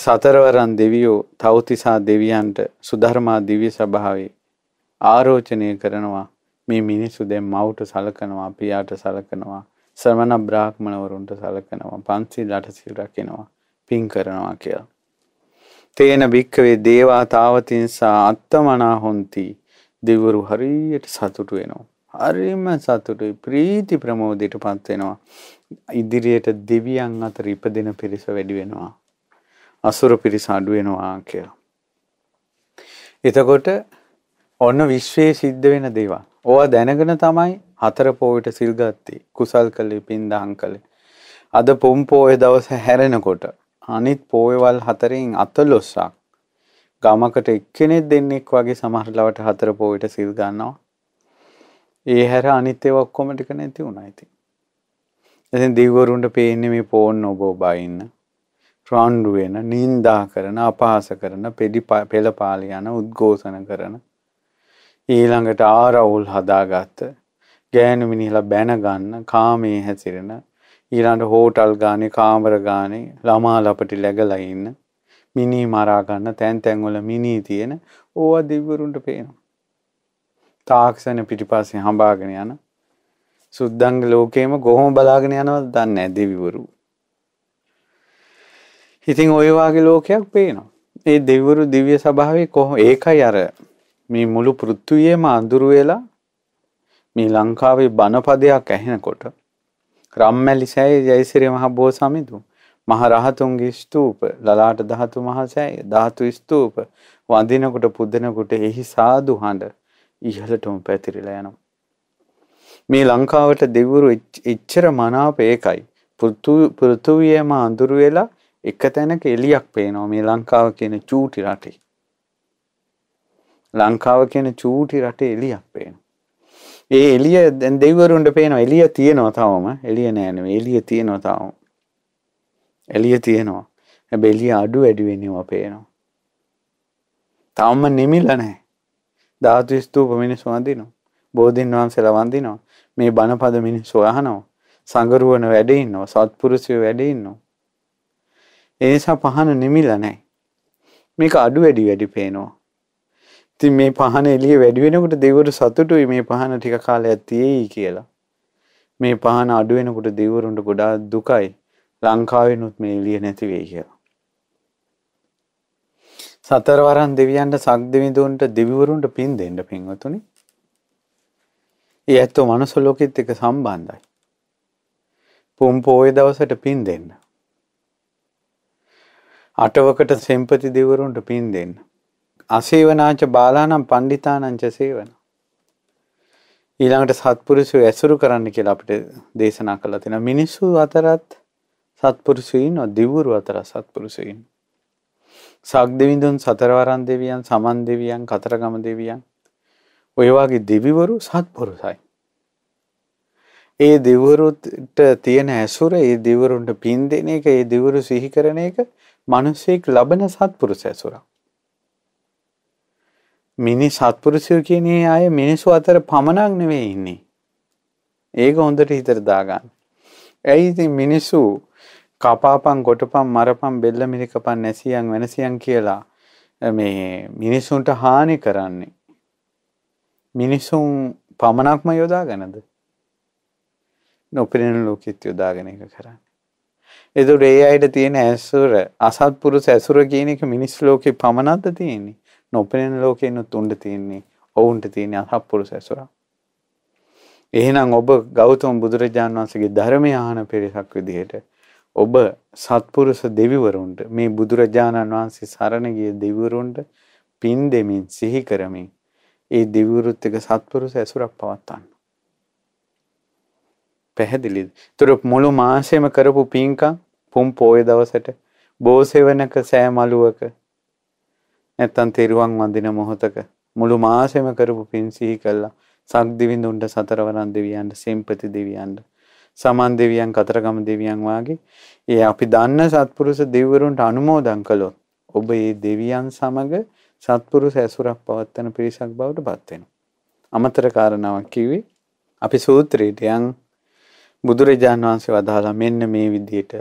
සතරවරන් දෙවියෝ තවතිසා දෙවියන්ට සුධර්මා දිව්‍ය සභාවේ ආරෝචනය කරනවා මේ මිනිස්සු දැන් මවට සලකනවා පියාට සලකනවා ශ්‍රමණ බ්‍රාහ්මණවරුන්ට සලකනවා පන්සිල් රටසිල් රකිනවා පින් කරනවා කියලා. තේන භික්කවේ දේවා තාවතින්සා අත්තමනා හොන්ති දෙවරු හරියට සතුටු වෙනවා. හරිම සතුටුයි ප්‍රීති ප්‍රමෝදයට පත් වෙනවා. ඉදිරියට දෙවියන් අතර ඉපදෙන පිරිස වැඩි වෙනවා. අසුර පිරිස අඩු වෙනවා කියලා. එතකොට ඔන්න විශ්වයේ සිද්ධ වෙන දේවල්. ඕවා දැනගෙන තමයි හතර පොවිට සිල් ගත්තේ. කුසල් කළේ පින්දහම් කළේ. අද පොම් පොයේ දවස හැරෙනකොට අනිත් පොයවල් හතරෙන් අතලොස්සක් ගමකට එක්කෙනෙක් දෙන්නෙක් වගේ සමහරලවට හතර පොවිට සිල් ගන්නවා. ඒ හැර අනිත් ඒවා ඔක්කොම ටික නැති වුණා ඉතින්. ඉතින් දෙවිවරුන්ට පේන්නේ මේ ෆෝන් ඔබ ඔබ ඉන්න. රණ්ඩු වෙන, නිඳා කරන, අපහාස කරන, පෙළපාලි යන, උද්ඝෝෂණ කරන ඊළඟට ආරවුල් හදාගත්ත ගෑනු මිනිහලා බැන ගන්න, කාමයේ හැසිරෙන ඊළඟ හෝටල් ගානේ, කාමර ගානේ ළමා ලපටි läගලා ඉන්න මිනී මරා ගන්න තැන් තැන් වල මිනී තියෙන ඕවා දෙවිවරුන්ට පේනවා. තාක්ෂණ පිටිපස්සේ හඹාගෙන යන සුද්දංග ලෝකේම කොහොම බලාගෙන යනවද දන්නේ නැහැ දෙවිවරු. ඉතින් ඔය වගේ ලෝකයක් පේනවා. ඒ දෙවිවරු දිව්‍ය ස්වභාවය කොහොම ඒකයි අර මේ මුළු පෘථුවියම අඳුර වෙලා මේ ලංකාවේ බණපදයක් ඇහෙනකොට රම්මැලි සෑය ජයසිරි මහ බෝසමිඳු මහ රහතුන්ගේ ස්තූප ලලාට ධාතු මහ සෑය ධාතු ස්තූප වඳිනකොට පුදනකොට එහි සාදු හඬ ඉහළටම පැතිරිලා යනවා. මේ ලංකාවට දෙවිවරු එච්චර මනාප ඒකයි. පෘථුවියම අඳුර වෙලා එක තැනක එලියක් පේනවා මේ ලංකාව කියන චූටි රටේ. ලංකාව කියන චූටි රටේ එලියක් පේනවා. ඒ එලිය දැන් දෙවිවරුන්ට පේනවා එලිය තියෙනවා තවම එලිය නෑ නෙවෙයි එලිය තියෙනවා තවම. එලිය තියෙනවා. හැබැයි එලිය අඩු වැඩි වෙනවා පේනවා. තවම නිමිලා නැහැ. ධාතු ස්තූප මිනිස්සු වඳිනවා. බෝධින් වහන්සේලා වඳිනවා. මේ බණපද මිනිස්සු අහනවා. සංගරුවන වැඩ ඉන්නවා. සත්පුරුෂයෝ වැඩ ඉන්නවා. ඒ නිසා පහන නිමිලා නැහැ. මේක අඩු වැඩි වැඩි පේනවා. ඉතින් මේ පහන එළිය වැඩි වෙනකොට දෙවිවරු සතුටුයි මේ පහන ටික කාලයක් තියේයි කියලා. මේ පහන අඩු වෙනකොට දෙවිවරුන්ට ගොඩාක් දුකයි. ලංකාවෙනුත් මේ එළිය නැති වෙයි කියලා. සතරවරන් දෙවියන්ට සක්දෙවිඳුන්ට දෙවිවරුන්ට පින් දෙන්න පින්වතුනි. ඒ ඇත්තෝ මනුස්ස ලෝකෙත් එක්ක සම්බන්ධයි. පුම් පොයේ දවසට පින් දෙන්න. අටවකට සෙම්පති දෙවරුන්ට පින් දෙන්න. අසේවනාච බාලානම් පණ්ඩිතානංච සේවන. ඊළඟට සත්පුරුෂය ඇසුරු කරන්න කියලා අපිට දේශනා කළා තියෙනවා. මිනිස්සු අතරත් සත්පුරුෂයෝ ඉන්නවා, දිවුරු අතර සත්පුරුෂයෝ ඉන්නවා. සක්දෙවිඳුන් සතරවරන් දෙවියන්, සමන් දෙවියන්, කතරගම දෙවියන් ඔය වගේ දෙවිවරු සත්පුරුෂයි. ඒ දෙවරුට තියෙන ඇසුර ඒ දෙවරුන්ට පින් දෙන එක ඒ දෙවරු සිහි කරන එක මිනිසෙක් ලබන සත්පුරුෂ ඇසුරක්. මිනි සත්පුරුෂය කියන අය මිනිස්සු අතර පමණක් නෙවෙයි ඉන්නේ. ඒක හොඳට හිතට දාගන්න. ඇයි ඉතින් මිනිස්සු කපාපන් කොටපන් මරපන් බෙල්ල මිරිකපන් නැසියන් වෙනසියන් කියලා මේ මිනිසුන්ට හානි කරන්නේ. මිනිසුන් පමණක්ම යොදාගෙනද? නොපෙනෙන ලෝකෙත් යොදාගෙන එක කරන්නේ. එතකොට ඒ අයට තියෙන ඇසුර අසත්පුරුෂ ඇසුර කියන එක මිනිස් ලෝකේ පමණක්ද තියෙන්නේ? නොපෙනෙන ලෝකෙිනුත් උණ්ඩ තියෙන්නේ. ඔවුන්ට තියෙන අසත්පුරුෂ ඇසුර. එහෙනම් ඔබ ගෞතම බුදුරජාන් වහන්සේගේ ධර්මය අහන පිරිසක් විදිහට ඔබ සත්පුරුෂ දෙවිවරුන්ට මේ බුදුරජාණන් වහන්සේ සරණ ගිය දෙවිවරුන්ට පින් දෙමින් සිහි කරමින් ඒ දෙවිවරුත් එක්ක සත්පුරුෂ ඇසුරක් පවත්වන්න. පැහැදිලිද? ඒතර මුළු මාසෙම කරපු පින්කම් පුම් පොය දවසට බෝසෙවණක සෑ මලුවක නැත්තම් තෙරුවන් වඳින මොහොතක මුළු මාසෙම කරපු පින් සිහි කළා. සක්දිවිඳුන්ට සතරවරන් දෙවියන්ට සෙම්පති දෙවියන්ට සමන් දෙවියන් කතරගම දෙවියන් වාගේ ඒ අපි දන්න සත්පුරුෂ දෙවිවරුන්ට අනුමෝදන් කළොත් ඔබ ඒ දෙවියන් සමග සත්පුරුෂ ඇසුරක් පවත්වන පිරිසක් බවට පත් වෙනවා. අමතර කාරණාවක් කිව්වේ අපි සූත්‍රයේදී යම් බුදුරජාන් වහන්සේ වදාලා මෙන්න මේ විදිහට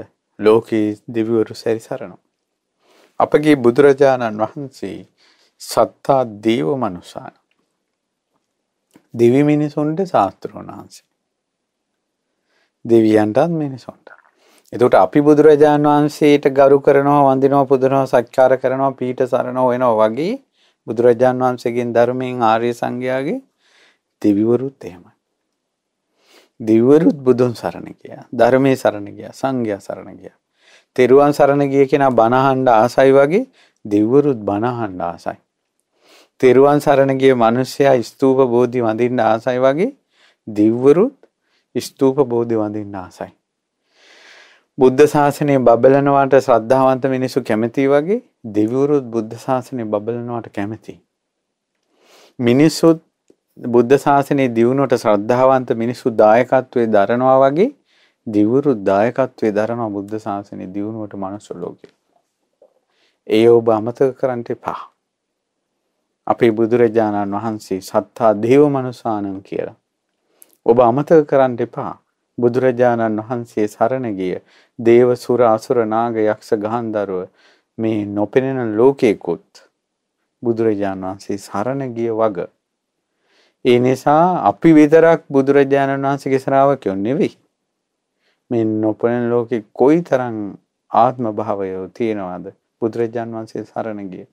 ලෝකේ දෙවිවරු සැරිසරනවා. අපගේ බුදුරජාණන් වහන්සේ සත්තා දේව මනුසාන. දෙවි මිනිසුන්ට ශාස්ත්‍රෝන් වහන්සේ. දෙවියන්ටත් මිනිසුන්ට. එතකොට අපි බුදුරජාණන් වහන්සේට ගරු කරනවා වඳිනවා පුදනවා සත්කාර කරනවා පීඨ සරණෝ වෙනවා වගේ බුදුරජාණන් වහන්සේගෙන් ධර්මයෙන් ආර්ය සංඝයාගේ දෙවිවරුත් එහෙමයි. දිව්වරුත් බුදුන් සරණ ගියා. ධර්මයේ සරණ ගියා. සංඝයා සරණ ගියා. තෙරුවන් සරණ ගිය කෙනා බණ අහන්න ආසයි වගේ දිව්වරුත් බණ අහන්න ආසයි. තෙරුවන් සරණ ගිය මිනිසයා ස්තූප බෝධි වඳින්න ආසයි වගේ දිව්වරුත් ස්තූප බෝධි වඳින්න ආසයි. බුද්ධ ශාසනය බබලනවට ශ්‍රද්ධාවන්ත මිනිසු කැමති වගේ දිව්වරුත් බුද්ධ ශාසනය බබලනවට කැමති. මිනිසුත් බුද්ධ ශාසනයේ දියුණුවට ශ්‍රද්ධාවන්ත මිනිස්සු දායකත්වයේ දරනවා වගේ දිවුරු දායකත්වයේ දරනවා බුද්ධ ශාසනයේ දියුණුවට මනුස්ස ලෝකේ. ඒ ඔබ අමතක කරන්න එපා. අපේ බුදුරජාණන් වහන්සේ සත්තා දේව මනුසානම් කියලා. ඔබ අමතක කරන්න එපා. බුදුරජාණන් වහන්සේ සරණ ගිය දේව සුර අසුර නාග යක්ෂ ගහන්දරුව මේ නොපෙනෙන ලෝකේකුත් බුදුරජාණන් වහන්සේ සරණ ගිය වගේ ඒ නිසා අපි විතරක් බුදුරජාණන් වහන්සේගේ ශ්‍රාවකයෝ නෙවෙයි. මේ නොපෙනෙන ලෝකේ කොයිතරම් ආත්ම භාවය තියෙනවද බුදුරජාණන් වහන්සේ සරණ ගිය.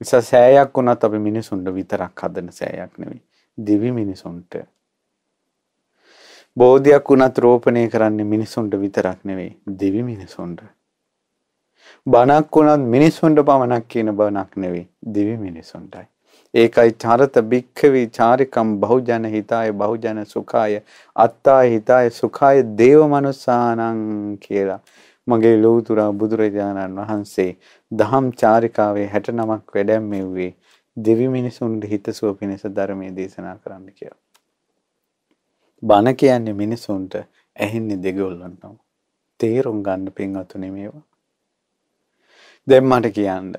නිසා සෑයක් වුණත් අපි මිනිසුන්ට විතරක් හදන සෑයක් නෙවෙයි. දිවි මිනිසුන්ට. බෝධියක් වුණත් රෝපණය කරන්නේ මිනිසුන්ට විතරක් නෙවෙයි. දිවි මිනිසුන්ට. බණක් වුණත් මිනිසුන්ට පමණක් කියන බණක් නෙවෙයි. දිවි මිනිසුන්ටයි. ඒකයි චරත භික්ඛවි චාරිකම් බහුජන හිතාය බහුජන සුඛාය අත්තා හිතාය සුඛාය දේව මනුස්සානං කියලා මගේ ලෞතර බුදුරජාණන් වහන්සේ දහම් චාරිකාවේ 69ක් වැඩැම්මෙව්වේ දෙවි මිනිසුන්ගේ හිතසුව පිණිස ධර්මයේ දේශනා කරන්න කියලා. බණ කියන්නේ මිනිසුන්ට ඇහෙන්නේ දෙගොල්ලන්ටම. තේරුම් ගන්න පින්වතුනි මේවා. දැන් මට කියන්න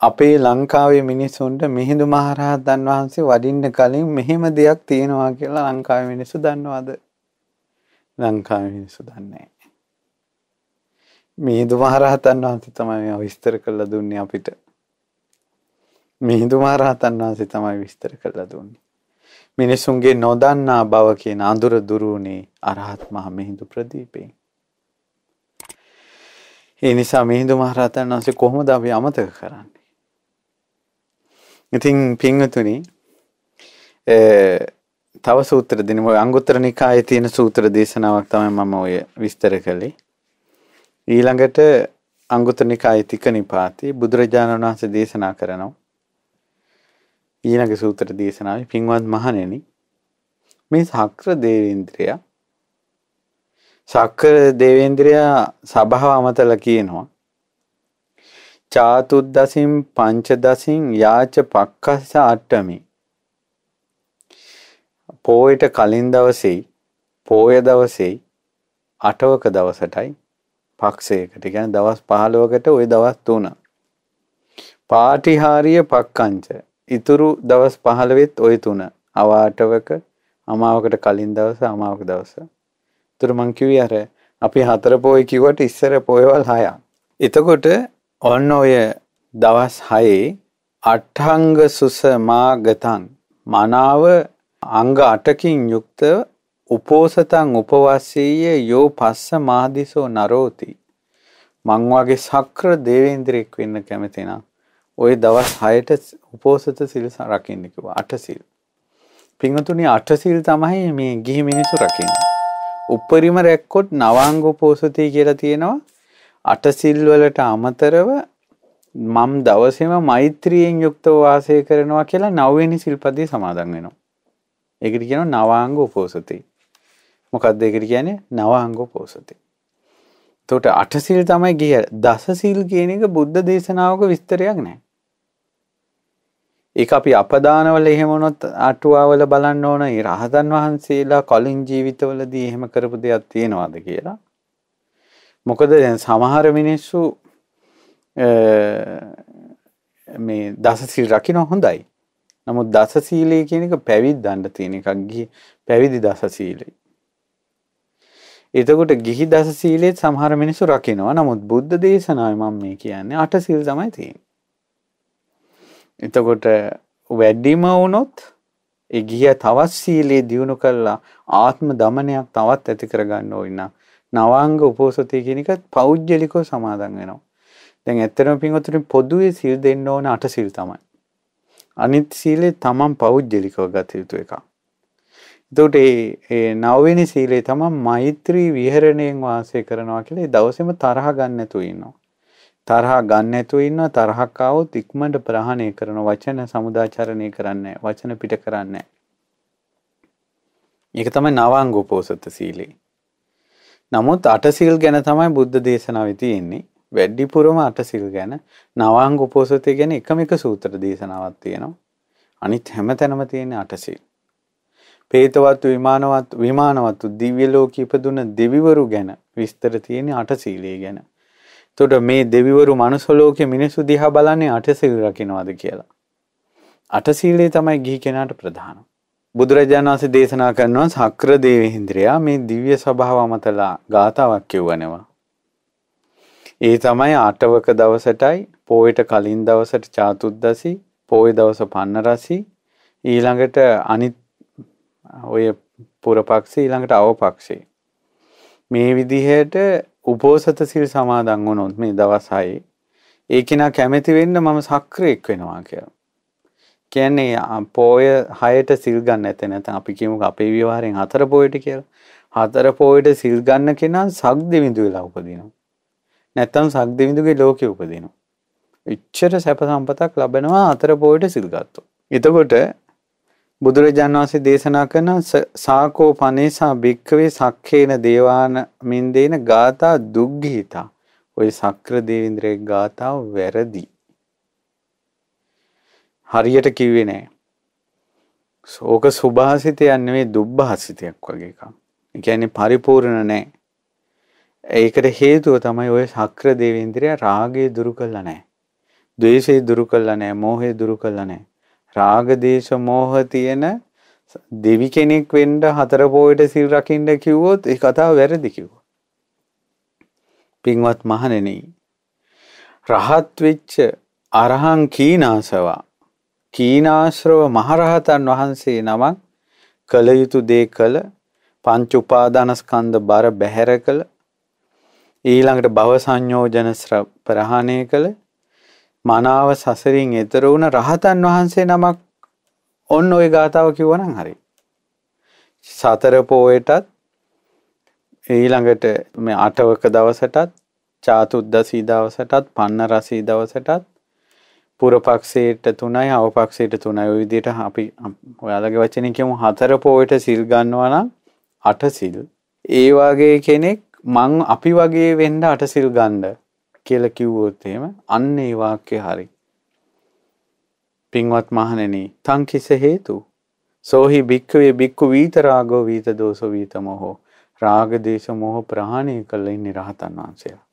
අපේ ලංකාවේ මිනිස්සුන්ට මිහිඳු මහරහතන් වහන්සේ වඩින්න කලින් මෙහෙම දෙයක් තියෙනවා කියලා ලංකාවේ මිනිස්සු දන්නවද? ලංකාවේ මිනිස්සු දන්නේ නැහැ. මිහිඳු මහරහතන් වහන්සේ තමයි මේවා විස්තර කරලා දුන්නේ අපිට. මිහිඳු මහරහතන් වහන්සේ තමයි විස්තර කරලා දුන්නේ. මිනිසුන්ගේ නොදන්නා බව කියන අඳුර දුරුුණේ අරහත් මහ මිහිඳු ප්‍රදීපයෙන්. ඒ නිසා මිහිඳු මහරහතන් වහන්සේ කොහොමද අපි අමතක කරන්නේ? ඉතින් පින්වතුනි තව සූත්‍ර දෙනම අංගුත්තර නිකායේ තියෙන සූත්‍ර දේශනාවක් තමයි මම ඔය විස්තර කළේ. ඊළඟට අංගුත්තර නිකායේ තික නිපාතේ බුදුරජාණන් වහන්සේ දේශනා කරනවා. ඊළඟ සූත්‍ර දේශනාවේ පින්වත් මහණෙනි මේ සක්‍ර දේවේන්ද්‍රයා සක්‍ර දේවේන්ද්‍රයා සභාව අමතලා කියනවා චාතුද්දසින් පංචදසින් යාච පක්කස්ස අට්ටමි. පෝයට කලින් දවසෙයි පෝය දවසෙයි අටවක දවසටයි පක්ෂයකට ගැන දවස් පහළුවකට ඔය දවස් තුන. පාටිහාරිය පක්කංච ඉතුරු දවස් පහළවෙත් ඔය තුන අවාටවක අමාවකට කලින් දවස අමාවක දවස. තුර මංකිවී අර අපි හතර පෝය කිවට ඉස්සර පොයවල් හයා. එතකොට ඔන්න ඔය දවස් හයේ අට්ඨංග සුසමාගතං මනාව අංග 8කින් යුක්තව උපෝසතං උපවස්සීය යෝ පස්ස මාදිසෝ නරෝති මං වගේ සක්‍ර දේවේන්ද්‍රයෙක් වෙන්න කැමති නම් ওই දවස් 6ට උපෝසත සිල් රකින්න කිව්වා අට සිල් පින්වතුනි අට සිල් තමයි මේ ගිහි මිනිසු රකින්නේ උපරිම රැක්කොත් නවාංග උපෝසතී කියලා තියෙනවා අටසිල් වලට අමතරව මම් දවසේම මෛත්‍රියෙන් යුක්තව වාසය කරනවා කියලා නවවෙනි සිල්පදේ සමාදන් වෙනවා. ඒකට කියනවා නවාංග උපෝසතේ. මොකක්ද ඒකට කියන්නේ නවාංග උපෝසතේ. එතකොට අටසිල් තමයි ගිය දසසිල් කියන එක බුද්ධ දේශනාවක විස්තරයක් නැහැ. ඒක අපි අපදානවල එහෙම වුණොත් අටුවාවල බලන්න ඕන ඒ රහතන් වහන්සේලා කලින් ජීවිතවලදී එහෙම කරපු දෙයක් තියෙනවද කියලා. මොකද දැන් සමහර මිනිස්සු මේ දසසිල් රකින හොඳයි නමුත් දසසීලය කියන එක පැවිද් දන්න තියෙන එකක්ගේ පැවිදි දසසීලයි. එතකොට ගිහි දසීලෙත් සමහර මිනිසු රකිනවා නමුත් බුද්ධ දේශනාව මම මේ කියන්නේ අටසිල් තමයි තියෙන්නේ. එතකොට වැඩිම වුණොත් ඒ ගිය තවත් සීලේ දියුණු කළා ආත්ම දමනයක් තවත් ඇති කරගන්න ඕන නම් නවාංග උපෝසතය කෙනෙකත් පෞද්ජලිකෝ සමාදන් වෙනවා. දැන් ඇත්තරම පින්වතුරින් පොදුවේ සිල් දෙන්න ඕන අට සිල් තමයි. අනිත් සීලේ තමන් පෞද්ජලිකව ගත යුතු එකක්. එතකොට ඒ නවවෙනි සීලේ තමන් මෛත්‍රී විහරණයෙන් වාසය කරනවා කියලා ඒ දවසේම තරහ ගන්න නැතුව ඉන්නවා. තරහ ගන්න නැතුව ඉන්නවා තරහක් ආවොත් ඉක්මනට ප්‍රහාණය කරන වචන සමුදාචරණය කරන්නේ වචන පිට කරන්නේ ඒක තමයි නවාංග උපෝසත සීලේ. නමුත් අටසිල් ගැන තමයි බුද්ධ දේශනාව තියෙන්නේ. වැඩිපුරම අටසිල් ගැන නවාංග උපෝසතය ගැන එකම එක සූත්‍ර දේශනාවක් තියෙනවා. අනිත් හැම තැනම තියෙන අටසිල්. පේතවත් විමානවත් විමානවත් දිව්‍ය ලෝකෙ ඉපදුන දෙවිවරු ගැන විස්තර තියෙන අටසීලයේ ගැන. එතකොට මේ දෙවිවරු මනුස්ස ලෝකෙ මිනිසු දිහා බලන්නේ අටසිල් රකින්නවාද කියලා. අටසීලයේ තමයි ගිහි කෙනාට ප්‍රධානම. බුදුරජාණන් වහන්සේ දේශනා කරනවා සක්‍ර දේවේන්ද්‍රයා මේ දිව්‍ය ස්වභාව අමතලා ගාතාවක් කියවනවා. ඒ තමයි අටවක දවසටයි පෝයට කලින් දවසට චාතුද්දසි පෝය දවස පන්නරසි ඊළඟට අනිත් ඔය පුරපක්ෂේ ඊළඟට අවපක්ෂේ මේ විදිහට උපෝසත සිල් සමාදන් වුණොත් මේ දවස් හයේ ඒ කෙනා කැමති වෙන්න මම සක්‍රියක් වෙනවා කියලා කියන්නේ පෝය හයට සිල් ගන්න ඇතේ නැත්නම් අපි කියමුක අපේ විවාහයෙන් හතර පෝයට කියලා. හතර පෝයට සිල් ගන්න කෙනා සක්දෙවිඳු වෙලා උපදිනවා. නැත්නම් සක්දෙවිඳුගේ ලෝකෙ උපදිනවා. එච්චර සැප සම්පතක් ලැබෙනවා හතර පෝයට සිල් ගත්තොත්. එතකොට බුදුරජාන් වහන්සේ දේශනා කරන සාකෝ පනේසා භික්කවේ සක්ඛේන දේවාන මින්දේන ගාථා දුග්ගීතා. ওই සක්‍ර දේවේන්ද්‍රයේ ගාථා වැරදි. හරියට කිව්වේ නෑ. ශෝක සුභාසිතයක් නෙවෙයි දුබ්බාසිතයක් වගේ එකක්. ඒ කියන්නේ පරිපූර්ණ නෑ. ඒකට හේතුව තමයි ওই ශක්‍ර දේවේන්ද්‍රයා රාගය දුරු කළා නෑ. ද්වේෂය දුරු කළා නෑ, මෝහය දුරු කළා නෑ. රාග දේශ මෝහ තියෙන දෙවි කෙනෙක් වෙන්න හතර පොයට සිල් රකින්න කිව්වොත් ඒ කතාව වැරදි කිව්වා. පින්වත් මහණෙනි රහත් වෙච්ච අරහං කීනාසවා කීනාශ්‍රව මහරහතන් වහන්සේ නමක් කළ යුතු දේ කළ පංච උපාදානස්කන්ධ බර බැහැර කළ ඊළඟට භව සංයෝජන ප්‍රහාණය කළ මනාව සසරින් එතර වුණ රහතන් වහන්සේ නමක් ඔන්න ওই ගාතාව කිව්වනම් හරි. සතර පොයටත් ඊළඟට මේ අටවක දවසටත් චාතුද්දසී දවසටත් පන්න රසී දවසටත් පුරපක්ෂයට තුනයි අවපක්ෂයට තුනයි ඔය විදිහට අපි ඔයාලගේ වචනේ කියමු හතර පොයට සිල් ගන්නවා නම් අට සිල් ඒ වගේ කෙනෙක් මං අපි වගේ වෙන්න අට සිල් ගන්න කියලා කිව්වොත් එහෙම අන්න ඒ වාක්‍යය හරි පින්වත් මහණෙනි තංකිස හේතු සෝහි භික්ඛවේ භික්ඛු වීතරාගෝ වීත දෝසෝ වීත මොහෝ රාග දේශ මොහ ප්‍රහාණය කළ ඉන්නේ රහතන් වහන්සේලා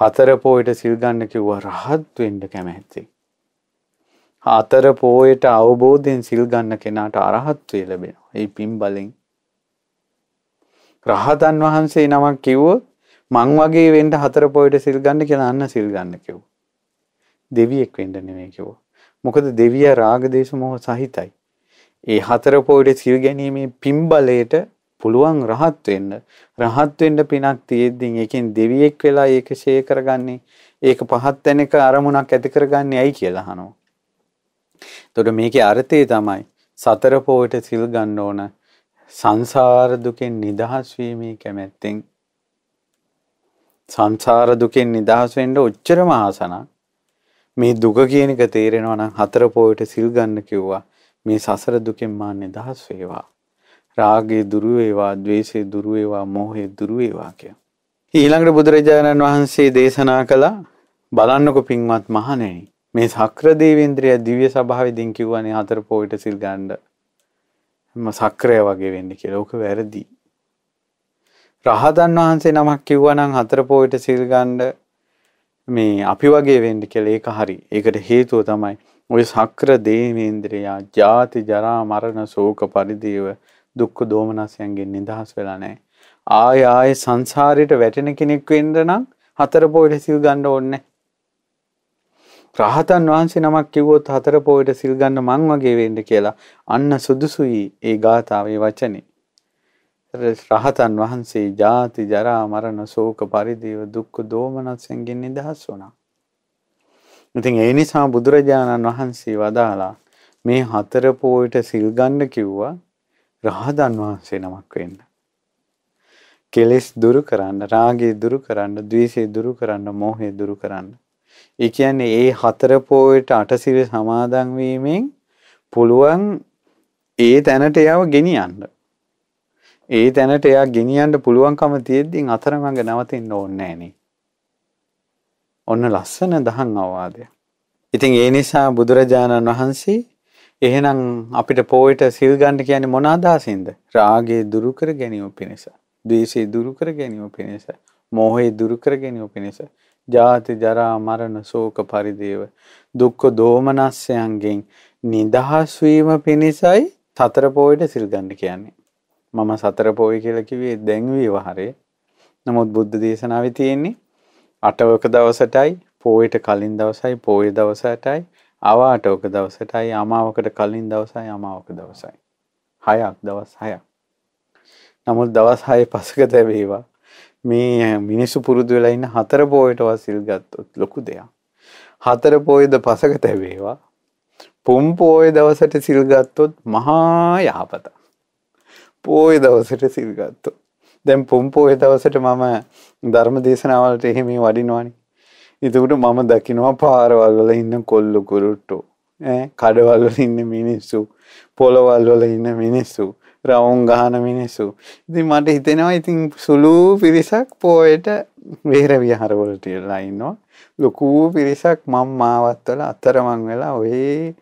හතර පෝයට සිල් ගන්න කිව්වා රහත් වෙන්න කැමැත්තේ. හතර පෝයට අවබෝධයෙන් සිල් ගන්න කෙනාට අරහත්වය ලැබෙනවා. ඒ පින් බලෙන්. රහතන් වහන්සේ නමක් කිව්වොත් මං වගේ වෙන්න හතර පොයට සිල් ගන්න කියලා අන්න සිල් ගන්න කිව්වා. දෙවියෙක් වෙන්න නෙමෙයි කිව්වා. මොකද දෙවියා රාග දේශ මොහ සහිතයි. ඒ හතර පොයට සිල් ගැනීමේ පින්බලයට පුළුවන් රහත් වෙන්න. රහත් වෙන්න පිනක් තියෙද්දී ඒකෙන් දෙවියෙක් වෙලා ඒක ෂේ කරගන්නේ. ඒක පහත් තැනක අරමුණක් ඇති කරගන්නේ ඇයි කියලා අහනවා. එතකොට මේකේ අර්ථය තමයි සතර පොයට සිල් ගන්න ඕන. සංසාර දුකෙන් නිදහස් වීමේ කැමැත්තෙන් සංසාර දුකෙන් නිදහස් වෙන්න ඔච්චරම ආසනක්. මේ දුක කියන එක තේරෙනවා නම් හතර පොයට සිල් ගන්න කිව්වා. මේ සසර දුකෙන් මා නිදහස් වේවා. රාගේ දුරු වේවා, ద్వේෂේ දුරු වේවා, මෝහේ දුරු වේවා කිය. ඊළඟට බුදුරජාණන් වහන්සේ දේශනා කළා බලන්නකො පින්වත් මහණෙනි මේ සක්‍ර දේවේන්ද්‍රය දිව්‍ය සභාවෙදින් කිව්වනේ හතර පොවිට සිල් ගන්න. මම සක්‍රය වගේ වෙන්න කියලා. ඕක වැරදි. රහතන් වහන්සේ නමක් කිව්වනම් හතර පොවිට සිල් ගන්න මේ අපි වගේ වෙන්න කියලා ඒක හරි. ඒකට හේතුව තමයි ওই සක්‍ර දේවේන්ද්‍රයා ජාති ජරා මරණ ශෝක පරිදේව දුක්ඛ දෝමනසයන්ගෙන් නිදහස් වෙලා නැහැ. ආය ආය සංසාරයට වැටෙන කෙනෙක් වෙන්න නම් හතර පොයට සිල් ගන්න ඕනේ. රහතන් වහන්සේ නමක් කිව්වොත් හතර පොයට සිල් ගන්න මං වගේ වෙන්න කියලා අන්න සුදුසුයි ඒ ගාථාවේ වචනේ. රහතන් වහන්සේ ජාති ජරා මරණ ශෝක පරිදේව දුක්ඛ දෝමනසෙන්ගෙන් නිදහස් වුණා. ඉතින් ඒ නිසා බුදුරජාණන් වහන්සේ වදාලා මේ හතර පොයට සිල් ගන්න කිව්වා රහතන් වහන්සේ නමක් වෙන්න. කෙලෙස් දුරු කරන්න, රාගය දුරු කරන්න, ద్వේෂය දුරු කරන්න, මෝහය දුරු කරන්න. ඒ කියන්නේ ඒ හතර පොයට අටසිල් සමාදන් වීමෙන් පුළුවන් ඒ තැනට එයාව ගෙනියන්න. ඒ තැනට එයා ගෙනියන්න පුළුවන්කම තියෙද්දී අතරමඟ නවතින්න ඕනේ නෑනේ. ඔන්න ලස්සන දහම් අවවාදයක්. ඉතින් ඒ නිසා බුදුරජාණන් වහන්සේ එහෙනම් අපිට පොයට සිල් ගන්න කියන්නේ මොන අදහසින්ද? රාගය දුරු කර ගැනීම පිණිස, ද්වේෂය දුරු කර ගැනීම පිණිස, මෝහය දුරු කර ගැනීම පිණිස, ජාති ජරා මරණ ශෝක පරිදේව දුක්ඛ දෝමනස්යන්ගෙන් නිදහස් වීම පිණිසයි සතර පොයට සිල් ගන්න කියන්නේ. මම සතර පොය කියලා කිව්වේ දැන් විවහරේ. නමුත් බුද්ධ දේශනාවේ තියෙන්නේ අටවක දවසටයි පොයට කලින් දවසයි පොය දවසටයි අවාට ඕක දවසටයි අමාවකට කලින් දවසයි අමාවක දවසයි. හයක් දවස් හයක්. නමුත් දවස් හය පසක තැබේවා මේ මිනිස්සු පුරුදු වෙලා ඉන්න හතර පෝයට වසිල් ගත්තොත් ලොකු දෙයක්. හතර පෝයද පසක තැබේවා. පුම් පෝය දවසට සිල් ගත්තොත් මහා යහපත. පෝය දවසට සිල් ගත්තොත්. දැන් පුම් පෝය දවසට මම ධර්ම දේශනාවලට එහෙම වඩිනවානේ එතකට මම දකිනවා පාරවල්වල ඉන්න කොල්ලු කුරුට්ටෝ කඩවල්වල ඉන්න මිනිස්සු පොළවල්වල ඉන්න මිනිස්සු රවුන් ගහන මිනිස්සු ඉති මට හිතෙනවා ඉතින් සුළු පිරිසක් පෝයට වේර විහාරවලටලා ඉන්නවා ලොකූ පිරිසක් මං මාවත්වල අතරමං වෙලා ඔයේ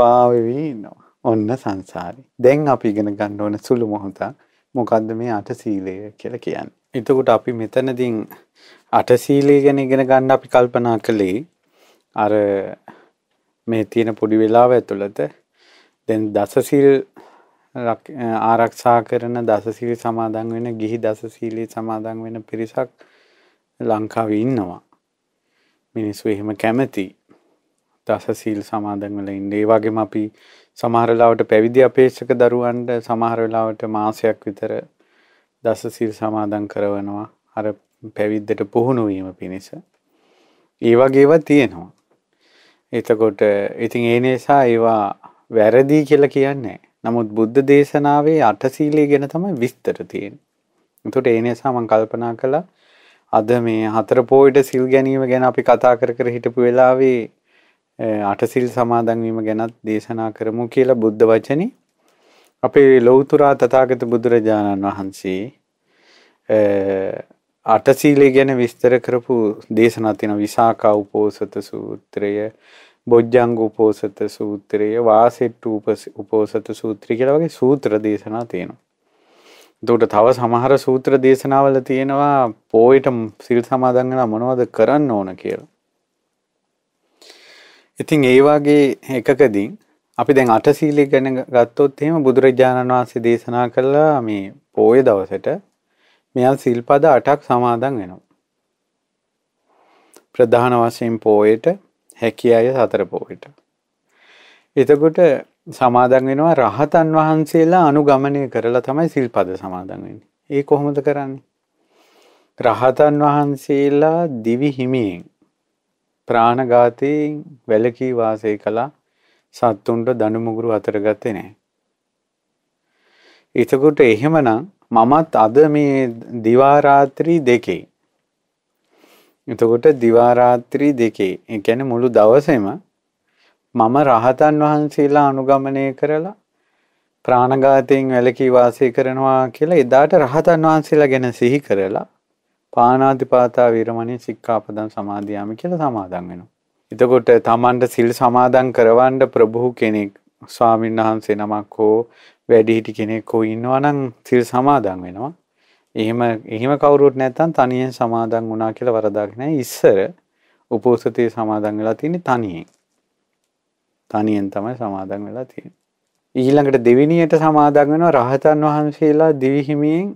පාවවී ඉන්නවා ඔන්න සංසාරි දැන් අපි ඉගෙන ගණ්ඩ ඕන සුළු මොහොතා මොකක්ද මේ අට සීලය කියල කියන්න එතකුට අපි මෙතනදිින් අටසීලය ගැන ඉගෙන ගණ්ඩ අපි කල්පනා කළේ අර මේ තියෙන පොඩි වෙලාව ඇතුළත දැන් දසසිල් ආරක්ෂා කරන දසසිල් සමාදන් වෙන ගිහි දසසීලී සමාදන් වෙන පිරිසක් ලංකාව ඉන්නවා. මිනිස්සු එහෙම කැමැති දසසීල් සමාදන් වෙලා ඉන්න. ඒ වගේම අපි සමහර වෙලාවට පැවිදි අපේක්ෂක දරුවන්ට සමහර වෙලාවට මාසයක් විතර දසසිල් සමාදන් කරනවා. අර පැවිද්දට පුහුණුවීම පිණිස. ඒ වගේව තියෙනවා. එතකොට ඉතින් ඒ නිසා ඒවා වැරදි කියලා කියන්නේ. නමුත් බුද්ධ දේශනාවේ අටසීලයේ ගැන තමයි විස්තර තියෙන්නේ. එතකොට ඒ නිසා මම කල්පනා කළා අද මේ හතර පොයට සිල් ගැනීම ගැන අපි කතා කර කර හිටපු වෙලාවේ අටසිල් සමාදන් වීම ගැනත් දේශනා කරමු කියලා බුද්ධ වචනේ අපේ ලෞතුරා තථාගත බුදුරජාණන් වහන්සේ අටසීලේ ගැන විස්තර කරපු දේශනා තියෙන විසාකා උපෝසත සූත්‍රය බොජ්ජංග උපෝසත සූත්‍රය වාසෙට්ටු උපෝසත සූත්‍රය කියලා වගේ සූත්‍ර දේශනා තියෙනවා. එතකොට තව සමහර සූත්‍ර දේශනාවල තියෙනවා පොයට සිල් සමාදන් වෙලා මොනවද කරන්න ඕන කියලා. ඉතින් ඒ වගේ එකකදී අපි දැන් අටසීලේ ගැන ගත්තොත් එහෙම බුදුරජාණන් වහන්සේ දේශනා කළා මේ පොය දවසට මෙයන් සිල්පද අටක් සමාදන් වෙනවා. ප්‍රධාන වශයෙන් පෝයට හැකි අය සතර පෝයට. එතකොට සමාදන් වෙනවා රහතන් වහන්සේලා අනුගමනය කරලා තමයි සිල්පද සමාදන් වෙන්නේ. ඒ කොහොමද කරන්නේ? රහතන් වහන්සේලා දිවි හිමියෙන් ප්‍රාණඝාතයෙන් වැළකී වාසය කළා සත්තුන්ට දඬු මුගුරු අතර ගත්තේ නැහැ. එතකොට එහෙමනම් මමත් අද මේ දිවාරාත්‍රී දෙකේ. එතකොට දිවාරාත්‍රී දෙකේ එකැන මුළු දවසෙම මම රහතන් වහන්සේලා අනුගමනය කරලා ප්‍රාණගාතයෙන් වැලකී වාසය කරනවා කියලා එදාට රහතන් වහන්සේලා ගැන සිහි කරලා පානාතිපාතා විරමණී සික්ඛාපදං සමාදියාමි කියලා සමාදන් වෙනවා. එතකොට තමන්ට සිල් සමාදන් කරවන්න ප්‍රභූ කෙනෙක් ස්වාමීන් වහන්සේ නමක් හෝ වැඩිහිටි කෙනෙක්කෝ ඉන්නවා නම් සිල් සමාදන් වෙනවා. එහෙම එහෙම කවුරුත් නැත්තම් තනියෙන් සමාදන් වුණා කියලා වරදක් නැහැ. ඉස්සර උපෝසතේ සමාදන් වෙලා තියෙන්නේ තනියෙන්. තනියෙන් තමයි සමාදන් වෙලා තියෙන්නේ. ඊළඟට දෙවිනියට සමාදන් වෙනවා රහතන් වහන්සේලා දිවිහිමියෙන්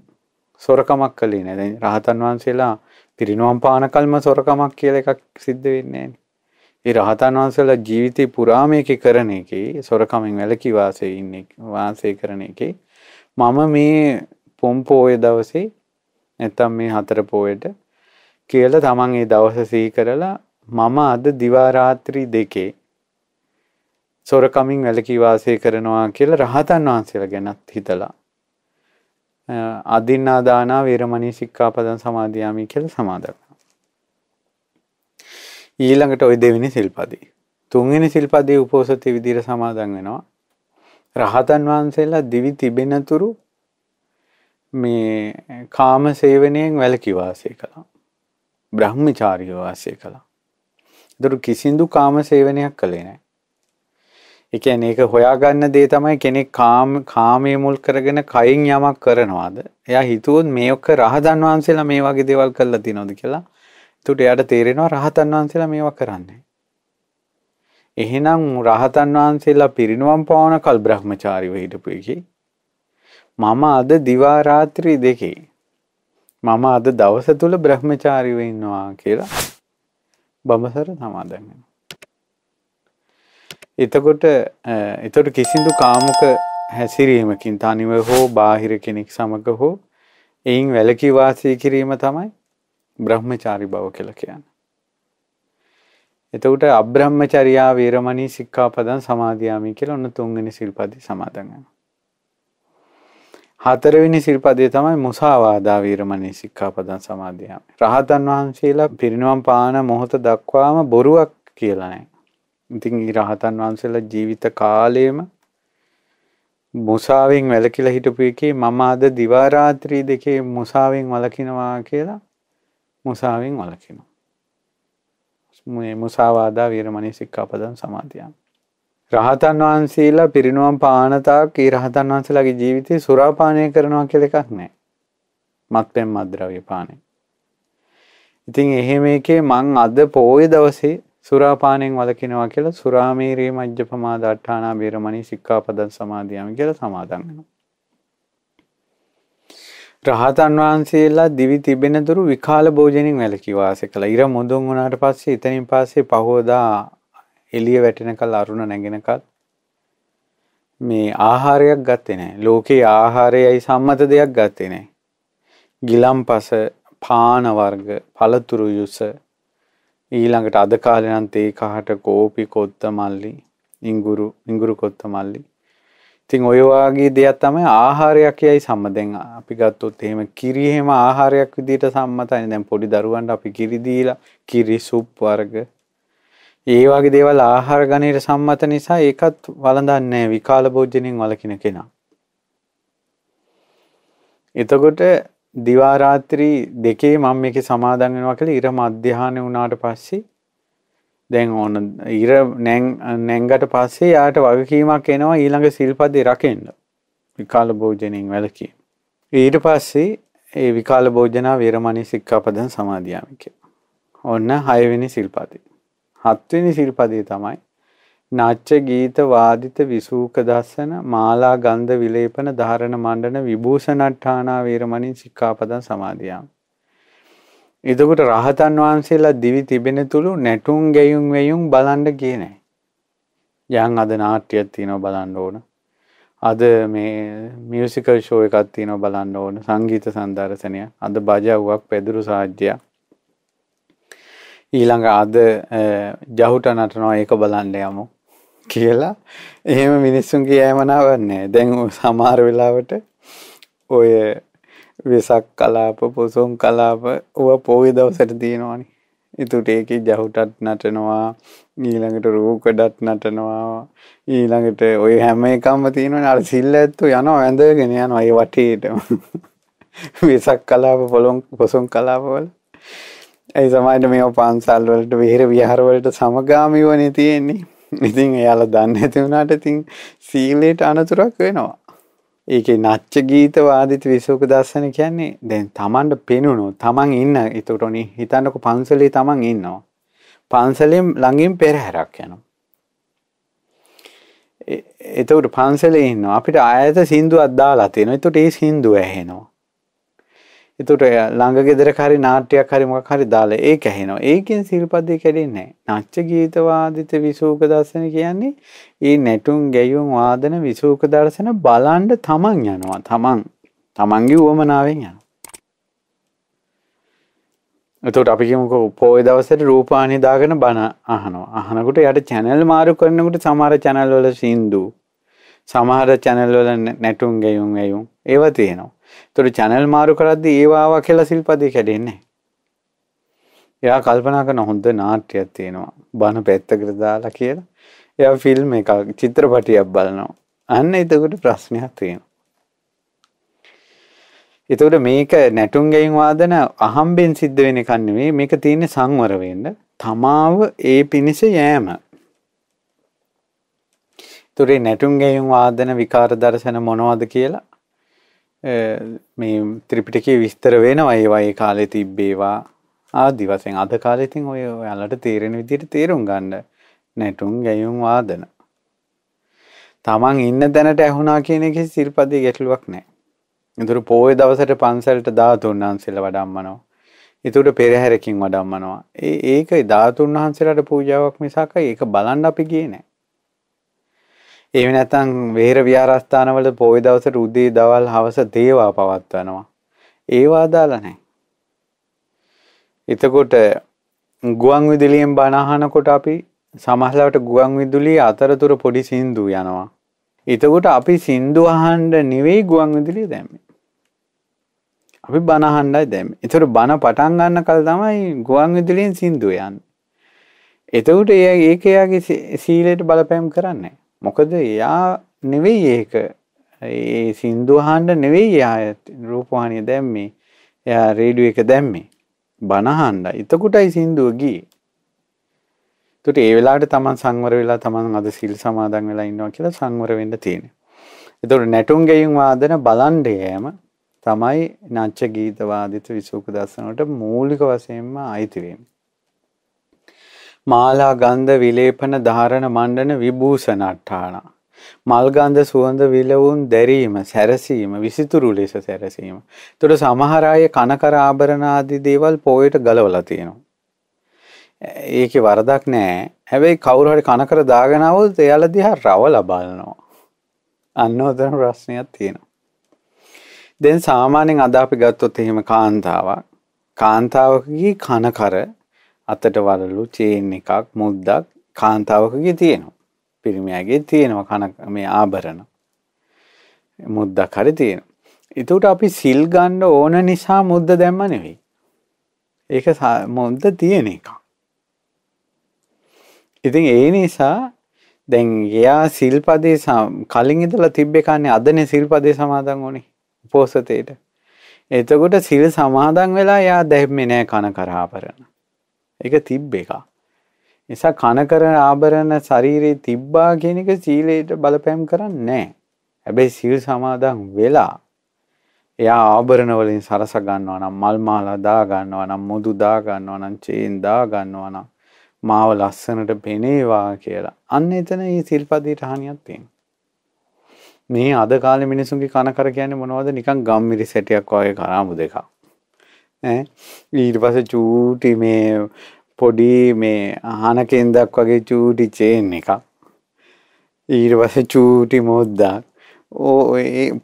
සොරකමක් කළේ නැහැ. දැන් රහතන් වහන්සේලා පිරිනොම් පානකල්ම සොරකමක් කියලා එකක් සිද්ධ වෙන්නේ නැහැ. ඒ රහතන් වහන්සේලා ජීවිතේ පුරාම ඒකේ කරන එකේ සොරකමින් වැළකී වාසයේ ඉන්නේ වාසය කරන එකේ මම මේ පොම් පෝය දවසේ නැත්තම් මේ හතර පෝයට කියලා තමන් ඒ දවස සිහි කරලා මම අද දිවා රාත්‍රී දෙකේ සොරකමින් වැළකී වාසය කරනවා කියලා රහතන් වහන්සේලා ගැනත් හිතලා අදින්නාදානා වේරමණී සික්ඛාපදං සමාදියාමි කියලා සමාදන් ඊළඟට ඔය දෙවෙනි සිල්පදී. තුන්වෙනි සිල්පදී උපෝසථය විදිහට සමාදන් වෙනවා. රහතන් වහන්සේලා දිවි තිබෙනතුරු මේ කාම සේවනයෙන් වැළකී වාසය කළා. බ්‍රහ්මචාරී වාසය කළා. ඒතරු කිසිඳු කාම සේවනයක් කළේ නැහැ. ඒ කියන්නේ ඒක හොයාගන්න දේ තමයි කෙනෙක් කාම කාමයේ මුල් කරගෙන කයින් යමක් කරනවාද? එයා හිතුවොත් මේක රහතන් වහන්සේලා මේ වගේ දේවල් කළා තියනවාද කියලා එතකොට එයාට තේරෙනවා රහතන් වහන්සේලා මේවා කරන්නේ. එහෙනම් රහතන් වහන්සේලා පිරිනුවම් පාවන කල් බ්‍රහ්මචාරීව හිටපු එකේ මම අද දිවා රාත්‍රී දෙකේ මම අද දවස තුල බ්‍රහ්මචාරීව ඉන්නවා කියලා බඹසර සමාදන් වෙනවා. එතකොට එතකොට කිසිදු කාමක හැසිරීමකින් තනිව හෝ බාහිර කෙනෙක් සමග හෝ එයින් වැලකී වාසය කිරීම තමයි බ්‍රහ්මචාරි බව කියලා කියන්නේ. එතකොට අබ්‍රහ්මචර්යා වේරමණී සික්ඛාපදං සමාදියාමි කියලා ඔන්න තුන්වෙනි සිල්පදේ සමාදන් වෙනවා. හතරවෙනි සිල්පදේ තමයි මුසාවාදා වේරමණී සික්ඛාපදං සමාදියාමි. රහතන් වහන්සේලා පිරිනවම් පාන මොහොත දක්වාම බොරුවක් කියලා නැහැ. ඉතින් රහතන් වහන්සේලා ජීවිත කාලයේම මුසාවෙන් වැළකීලා හිටපු එකේ මම අද දිවා රාත්‍රී දෙකේ මුසාවෙන් වළකිනවා කියලා මුසාවෙන් වලකිනවා. මේ මුසාවාදා වීරමණී සික්ඛාපදං සමාදියාමි. රහතන් වහන්සේලා පිරිනුවම් පානතාක් ඒ රහතන් වහන්සේලාගේ ජීවිතේ සුරාපානය කරනවා කියලා එකක් නැහැ. මත්පැන් මද්ද්‍රව්‍ය පානය. ඉතින් එහෙම එකේ මං අද පෝය දවසේ සුරාපානයෙන් වළකිනවා කියලා සුරාමේරේ මජ්ජපමාදාට්ඨානා බේරමණී සික්ඛාපදං සමාදියාමි කියලා සමාදන් වෙනවා. රහතන් වහන්සේලා දිවි තිබෙනතුරු විකාල භෝජනින් වැලකි වාසය කළා. ඉර මුදුන් වුණාට පස්සේ එතනින් පස්සේ පහෝදා එළිය වැටෙනකල් අරුණ නැගෙනකල් මේ ආහාරයක් ගත්තේ නැහැ. ලෝකේ ආහාරයයි සම්මත දෙයක් ගත්තේ නැහැ. ගිලම්පස, පාන වර්ග, පළතුරු යුස ඊළඟට අද කාලේ නම් තේ කහට කෝපි කොත්ත මල්ලි, ඉඟුරු, ඉඟුරු කොත්ත මල්ලි ඉතින් ඔය වගේ දෙයක් තමයි ආහාරයක් යයි සම්මතෙන් අපි ගත්තොත් එහෙම කිරි එහෙම ආහාරයක් විදිහට සම්මතයි දැන් පොඩි දරුවන්ට අපි කිරි දීලා කිරි සුප් වර්ග ඒ වගේ දේවල් ආහාර ගණයට සම්මත නිසා ඒකත් වළඳන්නේ නැහැ විකාල භෝජනෙන් වළකින කෙනා. එතකොට දිවා රාත්‍රී දෙකේ මම මේකේ සමාදන් වෙනවා කියලා ඉර මධ්‍යහන වුණාට පස්සේ දැන් ඕන ඉර නැංගට පස්සේ යාට වගකීමක් එනවා ඊළඟ සිල්පදේ රකෙන්ඩ විකාල භෝජනයෙන් වැලකී. ඊට පස්සේ ඒ විකාල භෝජනා වේරමණී සික්ඛාපදං සමාදියාමික. ඔන්න හයවෙනි සිල්පදේ. හත්වෙනි සිල්පදේ තමයි නාච්‍ය ගීත වාදිත විසූක දස්සන මාලා ගන්ධ විලේපන ධාරණ මණ්ඩන විභූෂණට්ඨානා වේරමණී සික්ඛාපදං සමාදියාමි. එතකොට රහතන් වහන්සේලා දිවි තිබෙන තුළු නැටුම් ගැයුම් වැයුම් බලන්න කියන. යන් අද නාට්‍යයක් තියෙනවා බලන්න ඕන. අද මේ මියසිකල් ෂෝ එකක් තියෙනවා බලන්න ඕන. සංගීත සංදර්ශනය. අද බජව්වක් පෙදුරු සාජ්‍යයක්. ඊළඟ අද ජහුට නටනවා ඒක බලන්න යමු කියලා එහෙම මිනිස්සුන්ගේ ෑමනාවන්නේ දැන් සමාර වෙලාවට ඔය වෙසක් කලාප පොසොම් කලාප ඔව පෝය දවසට තියෙනවානි ඉතුට ඒක ජහුටත් නටනවා ඊළඟට රූකඩත් නටනවා ඊළඟට ඔය හැම එකම්ම තියෙනවන අර සිල්ල ඇත්තු යන ඇඳගෙන යන අය වටේටම වෙසක් කලාප පොළොන් පොසොන් කලාපවල ඇයි සමයිට මේ පන්සල්වලට විහිර විහාරවලට සමගාමීවනේ තියෙන්නේ ඉතින් එයාල දන්න ඇති වුණට ඉතින් සීලේට අනතුරක් වෙනවා ඒකේ නච්ච ගීත වාදිත විසෝක දස්සන කියන්නේ දැන් තමන්ට පෙනුණු තමන් ඉන්න එතකොට ඔනි හිතන්නකො පන්සලේ තමන් ඉන්නවා. පන්සලෙන් ළඟින් පෙරහැරක් යනවා. එතකොට පන්සලේ ඉන්නවා අපිට ආයත සින්දුවක් දාලා තියෙනවා. එතකොට ඒ සින්දුව ඇහෙනවා. එතකොට ළඟ ගෙදරක හරි නාට්‍යයක් හරි මොකක් හරි දාලා ඒක ඇහෙනවා. ඒකෙන් සිල්පදේ කැඩෙන්නේ නැහැ. නාට්‍ය ගීත වාදිත විසූක දර්ශන කියන්නේ ඒ නැටුම් ගැයුම් වාදන විසූක දර්ශන බලන්න තමන් යනවා. තමන් තමන්ගේ උවමනාවෙන් යනවා. එතකොට අපි කියමුකෝ පොය දවසට රූපානි දාගෙන බණ අහනවා. අහනකොට යට channel මාරු කරනකොට සමහර channel වල සින්දු සමහර channel වල නැටුම් ගැයුම් ඇයුම් ඒවා තියෙනවා. ඒතකොට channel මාරු කරද්දී ඒවාවා කියලා සිල්පදේ කැඩෙන්නේ එයා කල්පනා කරන හොඳ නාට්‍යයක් තියෙනවා බන පැත්තකට දාලා කියලා. එයා ෆිල්ම් එකක් චිත්‍රපටියක් බලනවා. අන්න එතකොට ප්‍රශ්නයක් තියෙනවා. එතකොට මේක නැටුම් ගැයින් වාදන අහම්බෙන් සිද්ධ වෙන එකක් නෙවෙයි මේක තියෙන්නේ සංවර වෙන්න තමාව ඒ පිනිස යෑම. ඒතරේ නැටුම් ගැයින් වාදන විකාර දර්ශන මොනවද කියලා මේ ත්‍රිපිටකේ විස්තර වෙනවා ඒවයි කාලෙ තිබ්බේවා ආදි වශයෙන් අද කාලේ ඉතින් ඔය ඔයාලට තේරෙන විදිහට තේරුම් ගන්න නැටුම් ගැයුම් වාදන තමන් ඉන්න දැනට ඇහුණා කියන එක සිල්පදයේ ගැටලුවක් නැහැ. ඉතුරු පෝය දවසට පන්සලට ධාතුන් වහන්සේලා වඩම්මනවා. ඉතුරු පෙරහැරකින් වඩම්මනවා. ඒ ඒක ධාතුන් වහන්සේලාට පූජාවක් මිසක් ඒක බලන්න අපි ගියේ නැහැ. එහෙම නැත්නම් වෙහෙර විහාරස්ථානවල පොයි දවසට උදේ දවල් හවස දේවා පවත්වනවා. ඒවා දාලා නැහැ. එතකොට ගුවන් විදුලියෙන් බණ අහනකොට අපි සමහරවට ගුවන් විදුලිය අතරතුර පොඩි සින්දු යනවා. එතකොට අපි සින්දු අහන්න නෙවෙයි ගුවන් විදුලිය දැම්මේ. අපි බණ අහන්නයි දැම්මේ. ඒතර බණ පටන් ගන්න කල තමයි ගුවන් විදුලියෙන් සින්දු යන්නේ. එතකොට ඒ ඒකයාගේ සීලයට බලපෑම් කරන්නේ නැහැ. මොකද එයා නෙවෙයි ඒක ඒ සින්දු අහන්න නෙවෙයි එයා රූපවාහිනිය දැම්මේ. එයා රේඩියෝ එක දැම්මේ. බණ අහන්න. එතකොටයි සින්දුව ගියේ. එතකොට ඒ වෙලාවට Taman සංවර වෙලා Taman අද සිල් සමාදන් වෙලා ඉන්නවා කියලා සංවර වෙන්න තියෙනවා. එතකොට නැටුම් ගෙයින් වාදන බලන්න යෑම තමයි නච්ච ගීත වාදිත විසූක දර්ශන වලට මූලික වශයෙන්ම අයිති වෙන්නේ. මාලා ගන්ධ විලේපන ධාරණ මණ්ඩන විභූෂණට්ඨාන මල්ගන්ධ සුවඳ විලවුන් දැරීම සැරසීම විසිතුරු ලෙස සැරසීම. එතකොට සමහර අය කනකර ආභරණ ආදී දේවල් පොයට ගලවලා තියෙනවා. ඒකේ වරදක් නෑ. හැබැයි කවුරු හරි කනකර දාගෙන આવොත් එයාලා දිහා රවලා බලනවා. අන්න උදන ප්‍රශ්නයක් තියෙනවා. දැන් සාමාන්‍යයෙන් අද අපි ගත්තොත් එහෙම කාන්තාවක් කාන්තාවකගේ කනකර අතට වලලු චේන් එකක් මුද්දක් කාන්තාවකගේ තියෙනවා. පිරිමියගේ තියෙනවා කන මේ ආභරණ. මුද්දක් හරි තියෙනවා. එතකොට අපි සිල් ගන්න ඕන නිසා මුද්ද දැම්ම නෙවෙයි. ඒක මුද්ද තියෙන එකක්. ඉතින් ඒ නිසා දැන් එයා සිල්පදේ කලින් ඉඳලා තිබ්බේ කන්නේ අදනේ සිල්පදේ සමාදන් වුනේ උපෝසතේට. එතකොට සිල් සමාදන් වෙලා එයා දැම්මේ නෑ කන කරාපරණ. එක තිබ්බ එක. නිසා කන කරන ආභරණ ශරීරයේ තිබ්බා කියන එක සීලයට බලපෑම් කරන්නේ නැහැ. හැබැයි සීල් සමාදන් වෙලා එයා ආභරණ වලින් සරස ගන්නවා නම් මල් මාලා දා ගන්නවා නම් මුදු දා ගන්නවා නම් චේන් දා ගන්නවා නම් මාව ලස්සනට පෙනේවා කියලා. අන්න එතන මේ සිල්පදීට හානියක් තියෙනවා. මේ අද කාලේ මිනිසුන්ගේ කන කර කියන්නේ මොනවද? නිකන් ගම්මිරි සැටයක් වගේ කරාමු දෙකක්. ඊට පස චූටි මේ පොඩි මේ ආනකෙන්දක් වගේ චූටි චේන් එක ඊට පස චූටි මොද්දක් ඕ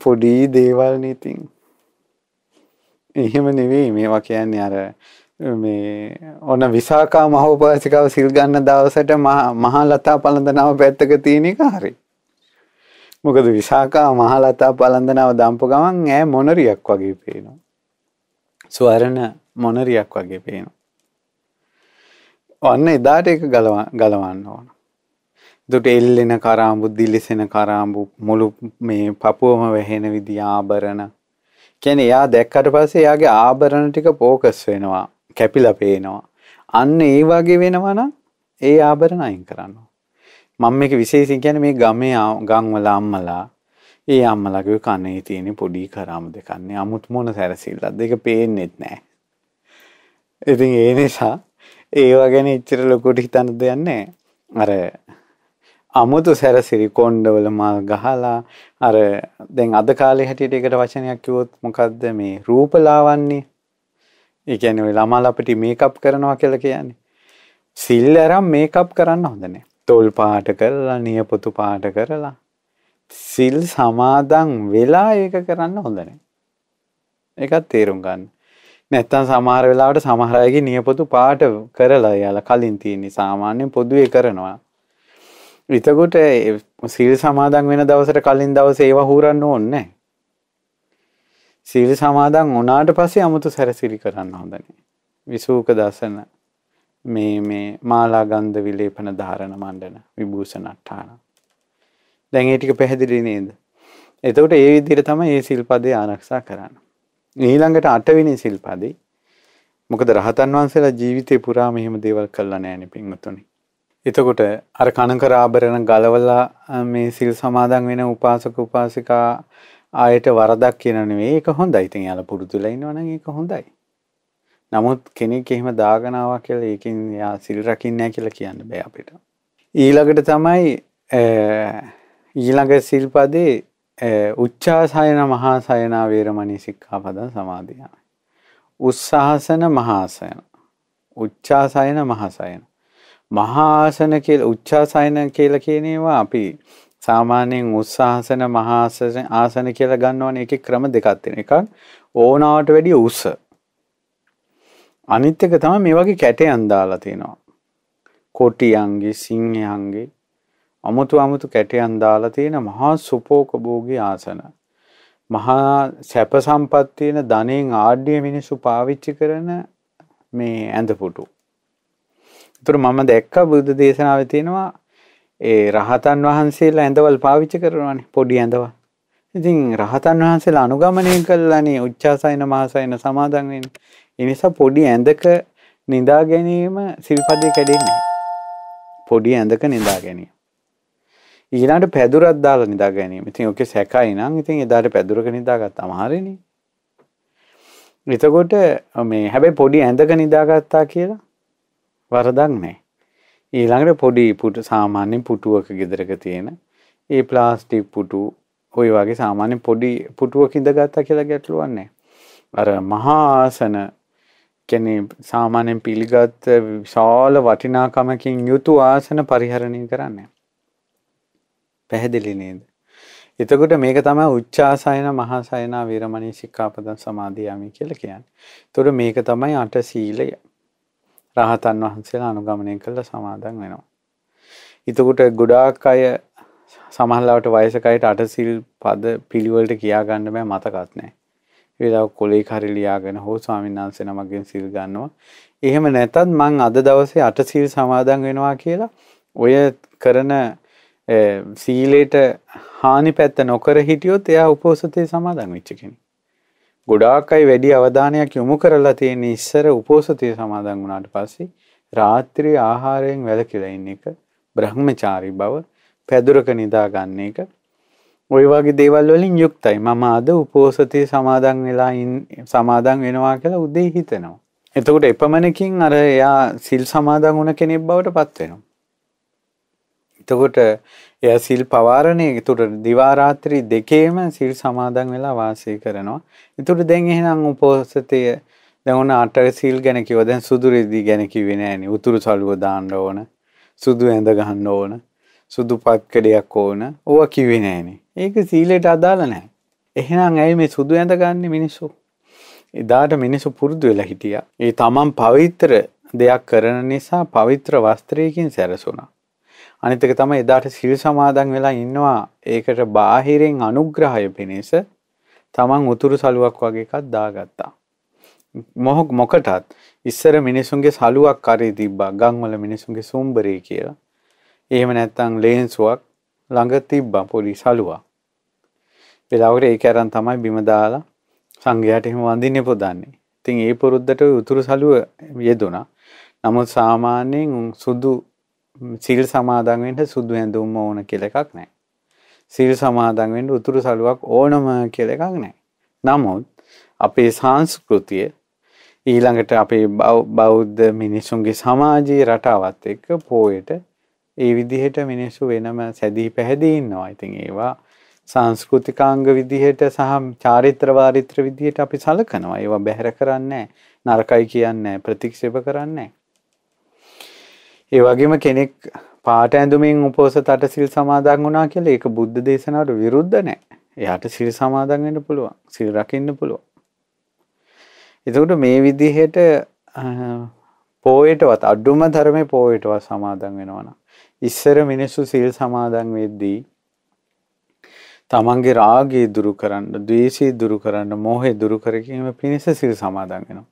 පොඩි දේවල් නීතින් එහෙම නෙවෙයි මේවා කියන්නේ අර මේ ඔන්න විසාකා මහෝපාසිකාව සිල් ගන්න දවසට මහා ලතා පළඳනාව පැත්තක තියෙන එක හරි. මොකද විසාකා මහා ලතා පළඳනාව දම්පු ගමන් ඈ මොනරියක් වගේ පේනවා. ස්වරණ මොනරියක් වගේ පේන. ඔන්න එදාට එක ගලවන්න ඕන. දුට එල්ලෙන කරාම්බු දිලිසෙන කරාම්බු මුළු මේ පපුුවම වැහෙන විදි ආභරණ කැන එයා දැක්කට පස්සේ යාගේ ආභරණ ටික පෝකස් වෙනවා කැපිල පේනවා. අන්න ඒ වගේ වෙනවන ඒ ආභරණ අයින් කරන්න. මං එක විශේසින් ගැන මේ ගමේ ගංවල අම්මලා ඒ අම්මලගේ කනේ තියෙන පොඩි කරාම දෙකන්නේ අමුත් මොන සැරසිල්ලක්ද ඒක පේන්නෙත් නෑ. ඉතින් ඒ නිසා ඒවා ගැන ඉච්චර ලොකුට හිතන්න දෙයන්නේ අර අමුතු සැරසිරි කොන්්ඩවල මල් ගහලා අර දැන් අද කාලේ හැටියට එකට වචනයක් කිවොත් මොකක්ද මේ රූපලාවන්නේ ඒකැන ළමල් අපිට මේකප් කරනවා කියල කියන්නේ. සිල් ඇරම් මේකප් කරන්න හොඳනේ තොල් පාට කරලා නියපොතු පාට කරලා සිල් සමාදන් වෙලා ඒක කරන්න හොඳ නැහැ. ඒකත් තේරුම් ගන්න. නැත්තම් සමහර වෙලාවට සමහර අයගේ නියපොතු පාට කරලා යාලා කලින් තියෙන සාමාන්‍යයෙන් පොදුවේ කරනවා. එතකොට සිල් සමාදන් වෙන දවසට කලින් දවසේ ඒව හූරන්න ඕනේ නැහැ. සීල් සමාදන් වුණාට පස්සේ 아무තු සැරසිලි කරන්න හොඳ නැහැ. විසූක දසන මේ මේ මාලාගන්ධ විලේපන ධාරණ මණ්ඩන විභූෂණ අට්ඨාන දැන් ඒ ටික පැහැදිලි නේද? එතකොට ඒ විදිහට තමයි මේ සිල්පදේ ආරක්ෂා කරන්න. ඊළඟට අටවෙනි සිල්පදේ මොකද රහතන් වහන්සේලා ජීවිතේ පුරාම එහෙම දේවල් කළා නෑනේ පින්වතුනි. එතකොට අර කනකර ආභරණ ගලවලා මේ සිල් සමාදන් වෙන උපාසක උපාසිකා ආයට වරදක් කියන නෙවෙයි ඒක හොඳයි. ඉතින් යාලා පුරුදුලා ඉන්නවනම් ඒක හොඳයි. නමුත් කෙනෙක් එහෙම දාගෙන ආවා කියලා ඒකෙන් යා සිල් රකින්නේ නැහැ කියලා කියන්න බෑ අපිට. ඊළඟට තමයි ඊළඟ සිල්පදේ උච්චාසයන මහාසයනා වේරමණී සික්ඛාපදං සමාදියාමි. උස්සාසන මහාසයන. උච්චාසයන මහාසයන. මහාසන කියලා උච්චාසයන කියලා කියන ඒවා අපි සාමාන්‍යයෙන් උස්සාසන මහාසන ආසන කියලා ගන්නවනේ ඒකේ ක්‍රම දෙකක් තියෙනවා. එකක් ඕනාවට වැඩිය උස. අනිත් එක තමයි මේ වගේ කැටයන් දාලා තිනවා. කොටියන්ගේ, සිංහයන්ගේ අමුතු අමුතු කැටයන් දාලා තියෙන මහා සුපෝකභෝගී ආසන. මහා සැප සම්පත් තියෙන ධනෙන් ආඩ්‍ය මිනිස්සු පාවිච්චි කරන මේ ඇඳපුටු. ඒතර මම දැක්කා බුද්ධ දේශනාවේ තියෙනවා ඒ රහතන් වහන්සේලා ඇඳවල් පාවිච්චි කරනවානේ පොඩි ඇඳවල්. ඉතින් රහතන් වහන්සේලා අනුගමනය කළානේ උච්චාසයන මහසයන සමාදන් වෙන්නේ. ඒ නිසා පොඩි ඇඳක නිදා ගැනීම සිල්පදේ කැඩෙන්නේ. පොඩි ඇඳක නිදා ගැනීම. ඊළට පැදුරත් දාලා නිදා ගැනීම ඉතින් ඕකේ සැකයි නම් ඉතින් එදාට පැදුරක නිදාගත්ත අමාරෙනේ. එතකොට මේ හැබැයි පොඩි ඇඳක නිදාගත්තා කියලා වරදක් නැහැ. ඊළඟට පොඩි පුටු සාමාන්‍ය පුටුවක ගෙදරක තියෙන ඒ ප්ලාස්ටික් පුටු ඔය වගේ සාමාන්‍ය පොඩි පුටුවක ඉඳගත්තා කියලා ගැටලුවක් නැහැ. අර මහා ආසන කියන්නේ සාමාන්‍යයෙන් පිළිගත් විශාල වටිනාකමකින් යුතු ආසන පරිහරණය කරන්නේ. පැහැදිලි නේද? එතකොට මේක තමයි උච්චාසයන මහාසයන වීරමණී සික්ඛාපදං සමාදියාමි කියලා කියන්නේ. එතකොට මේක තමයි අට සීලය. රහතන් වහන්සේලා අනුගමනය කළ සමාදන් වෙනවා. එතකොට ගොඩාක් අය සමහරවට වයසක අයට අට සීල් පද පිළිවෙලට කියා ගන්න බෑ මතකත් නැහැ. වේලාව කොලේ කරි ලියාගෙන හෝ ස්වාමීන් වහන්සේ නමගෙන් සීල් ගන්නවා. එහෙම නැතත් මං අද දවසේ අට සීල් සමාදන් වෙනවා කියලා ඔය කරන සීලේට හානි පැත්ත නොකර හිටියොත් එයා උපෝසතය සමාදන් වෙච්ච කෙනෙක්. ගොඩාක් අය වැඩි අවධානයක් යොමු කරලා තියෙන ඉස්සර උපෝසතය සමාදන් වුණාට පස්සේ රාත්‍රී ආහාරයෙන් වැළකීලා ඉන්න එක බ්‍රහ්මචාරී බව පැදුරක නිදා ගන්න එක ওই වගේ දේවල් වලින් යුක්තයි. මම අද උපෝසතය සමාදන් වෙලා සමාදන් වෙනවා කියලා උදේ හිතනවා. එතකොට එපමණකින් අර එයා සිල් සමාදන් වුණ කෙනෙක් බවට පත් වෙනවා. එතකොට එය සිල් පවාරණය තුට දිවාරාත්‍රී දෙකේම සිල් සමාදන් වෙලා වාසය කරනවා. එතුට දැන් එහෙනම් උපෝසතය දැවන අට සිල් ගැනකිව දැන් සුදුරෙදී ගැනකිවෙන ඇනි උතුරු සලුව දාන්න ඕන සුදු ඇඳ ගහන්න ඕන සුදු පත්කඩයක් ඕන ඕව කිවෙනෑනේ. ඒක සීලයට අදාල නෑ. එහෙනම් ඇයි මේ සුදු ඇඳගන්න මිනිස්සු. එදාට මිනිසු පුරුදු වෙලා හිටිය. ඒ තමන් පවිත්‍ර දෙයක් කරන නිසා පවිත්‍ර වස්ත්‍රයකින් සැරසුනා. අනිත් එක තමයි එදාට සිල් සමාදන් වෙලා ඉන්නවා ඒකට බාහිරින් අනුග්‍රහය පිණිස තමන් උතුරු සලුවක් වගේ එකක් දාගත්තා. මොහොක් මොකටත් ඉස්සර මිනිසුන්ගේ සලුවක් කරේ තිබ්බා ගම්වල මිනිසුන්ගේ සූම්බරේ කියලා. එහෙම නැත්නම් ලේන්සුවක් ළඟ තිබ්බා පොඩි සලුවක්. වෙලාවකට ඒක අරන් තමයි බිම දාලා සංඝයාට එහෙම වඳින්නේ පොදන්නේ. ඉතින් ඒ පුරුද්දට උතුරු සලුව යෙදුණා. නමුත් සාමාන්‍යයෙන් සුදු සිල් සමාදන් වෙන්න සුදු හැඳුම්ම ඕන කියලා එකක් නැහැ. සිල් සමාදන් වෙන්න උතුරු සළුවක් ඕනම කියලා එකක් නැහැ. නමුත් අපේ සංස්කෘතිය ඊළඟට අපේ බෞද්ධ මිනිසුන්ගේ සමාජයේ රටාවත් එක්ක පෝයට ඒ විදිහට මිනිස්සු වෙනම සැදී පැහැදී ඉන්නවා. ඉතින් ඒවා සංස්කෘතිකාංග විදිහට සහ චාරිත්‍ර වාරිත්‍ර විදිහට අපි සලකනවා. ඒවා බැහැර කරන්නේ නරකයි කියන්නේ ප්‍රතික්ෂේප කරන්නේ ඒ වගේම කෙනෙක් පාට ඇඳුමින් උපෝසතට සිල් සමාදන් වුණා කියලා ඒක බුද්ධ දේශනාවට විරුද්ධ නෑ. එයාට සිල් සමාදන් වෙන්න පුළුවන්. සිල් රකින්න පුළුවන්. එතකොට මේ විදිහට පෝයටවත් අඩුම ධර්මයේ පෝයටවත් සමාදන් වෙනවා ඉස්සර මිනිස්සු සිල් සමාදන් වෙද්දී තමන්ගේ රාගය දුරු කරන්න, ද්වේෂය දුරු කරන්න, මෝහය දුරු කර ගැනීම පිණිස සිල් සමාදන් වෙනවා.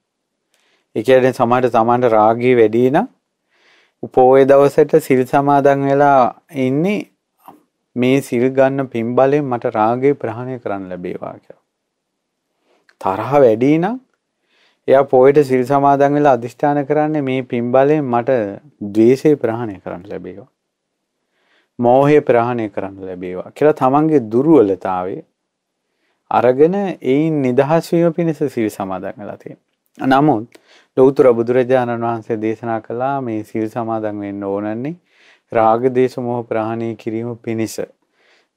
ඒ කියන්නේ සමහර තමන්ට රාගය වැඩි නම් උපෝය දවසට සිල් සමාදන් වෙලා ඉන්නේ මේ සිල් ගන්න පින් බලෙන් මට රාගේ ප්‍රහාණය කරන්න ලැබේවා කියලා. තරහ වැඩි නම් එයා පොයට සිල් සමාදන් වෙලා අදිෂ්ඨාන කරන්නේ මේ පින් බලෙන් මට ද්වේෂය ප්‍රහාණය කරන්න ලැබේවා. මෝහය ප්‍රහාණය කරන්න ලැබේවා කියලා තමන්ගේ දුර්වලතාවය අරගෙන ඒ නිදහස් වීම පිණිස සිල් සමාදන් වෙලා තියෙනවා. නමුත් ලොවතුර බුදුරජාණන් වහන්සේ දේශනා කළා මේ සිල් සමාදන් වෙන්න ඕනන්නේ රාග දේශ මොහ ප්‍රහාණය කිරීම පිණිස.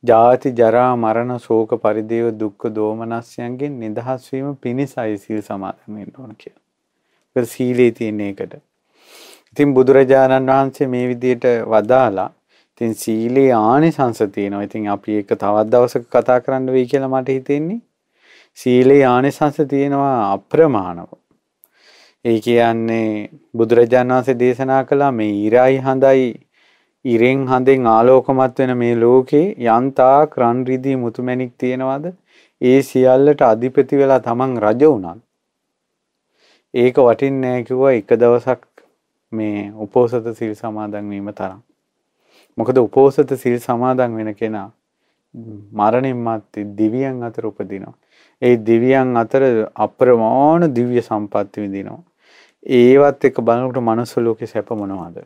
ජාති ජරා මරණ ශෝක පරිදේව දුක්ඛ දෝමනස්යන්ගෙන් නිදහස් වීම පිණිසයි සිල් සමාදන් වෙන්න ඕන කියලා. ඒක සීලේ තියෙන එකට. ඉතින් බුදුරජාණන් වහන්සේ මේ විදිහට වදාලා ඉතින් සීලේ ආනිසංස තියෙනවා. ඉතින් අපි ඒක තවත් දවසක කතා කරන්න වෙයි කියලා මට හිතෙන්නේ. සීලේ ආනිසංස තියෙනවා අප්‍රමාණව. ඒ කියන්නේ බුදුරජාණන් වහන්සේ දේශනා කළා මේ ඉරයි හඳයි ඉරෙන් හඳෙන් ආලෝකමත් වෙන මේ ලෝකේ යන්තා ක්‍රන් රිදී මුතුමැණික් තියෙනවද? ඒ සියල්ලට අධිපති වෙලා තමන් රජ වුණා. ඒක වටින්නේ නැහැ කිව්වා එක දවසක් මේ උපෝසත සිල් සමාදන් වීම තරම්. මොකද උපෝසත සිල් සමාදන් වෙන කෙනා මරණින් මත්තේ දිවියන් අතර උපදිනවා. ඒ දිවියන් අතර අප්‍රමාණ දිව්‍ය සම්පත් විඳිනවා. ඒවත් එක බලනකට මනුස්ස ලෝකෙ සැප මොනවාද.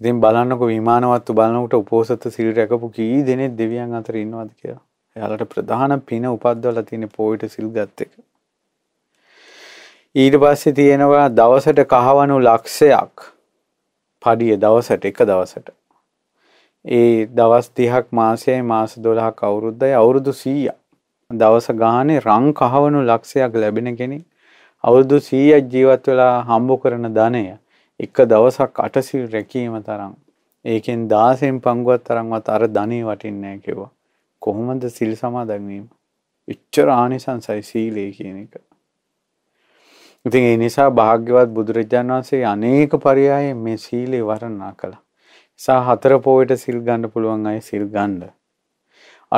ඉතින් බලන්නක විමානවත්තු බලනකට උපෝසත සිල් රැකපු කී දෙනෙත් දෙවියන් අතර ඉන්නවාද කියලා එයාලට ප්‍රධාන පින උපද්දවල තියෙන පෝයිට සිල් ගත්ත එක. ඊට පස්සේ තියෙනවා දවසට කහවනු ලක්ෂයක් පඩිය දවසට එක දවසට. ඒ දවස් තිහක් මාසයයි මාස දොලහ අවුරුද්දයි අවුරුදු සීය. දවස ගානේ රං කහවනු ලක්ෂයක් ලැබෙන කෙනෙක් අවුරුදු 100ක් ජීවත් වෙලා හම්බ කරන ධනය එක දවසක් අටසිල් රැකීම තරම් ඒකෙන් 16න් පංගුවක් තරම්වත් අර ධනෙ වටින්නේ නැහැ කිව්වා. කොහොමද සිල් සමාදන් වීම? එච්චර ආනිසංසයි සීලය කියන එක. ඉතින් ඒ නිසා භාග්‍යවත් බුදුරජාණන් වහන්සේ අනේක පරයයන් මේ සීලේ වර්ණනා කළා. සා හතර පොයට සිල් ගන්න පුළුවන් අය සිල් ගන්න.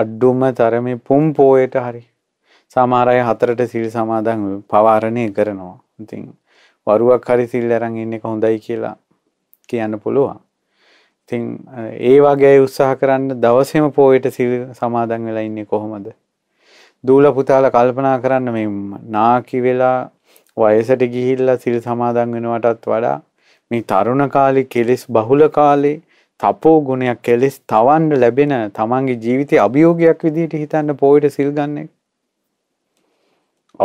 අඩුම තරමේ පුම් පොයට හරියි සමහර අය හතරට සිල් සමාදන් පවාරණය කරනවා. ඉතින් වරුවක් හරි සිල් අරන් ඉන්න එක හොඳයි කියලා කියන්න පුළුවන්. ඉතින් ඒ වගේ උත්සාහ කරන්න දවසේම පොයට සිල් සමාදන් වෙලා ඉන්නේ කොහොමද? දූල පුතාලා කල්පනා කරන්න මේ නාකි වෙලා වයසට ගිහිල්ලා සිල් සමාදන් වෙනවටත් වඩා මේ තරුණ කාලේ කෙලෙස් බහුල කාලේ තපෝ ගුණයක් කෙලෙස් තවන්න ලැබෙන තමන්ගේ ජීවිතයේ අභියෝගයක් විදිහට හිතන්න පොයට සිල් ගන්න එක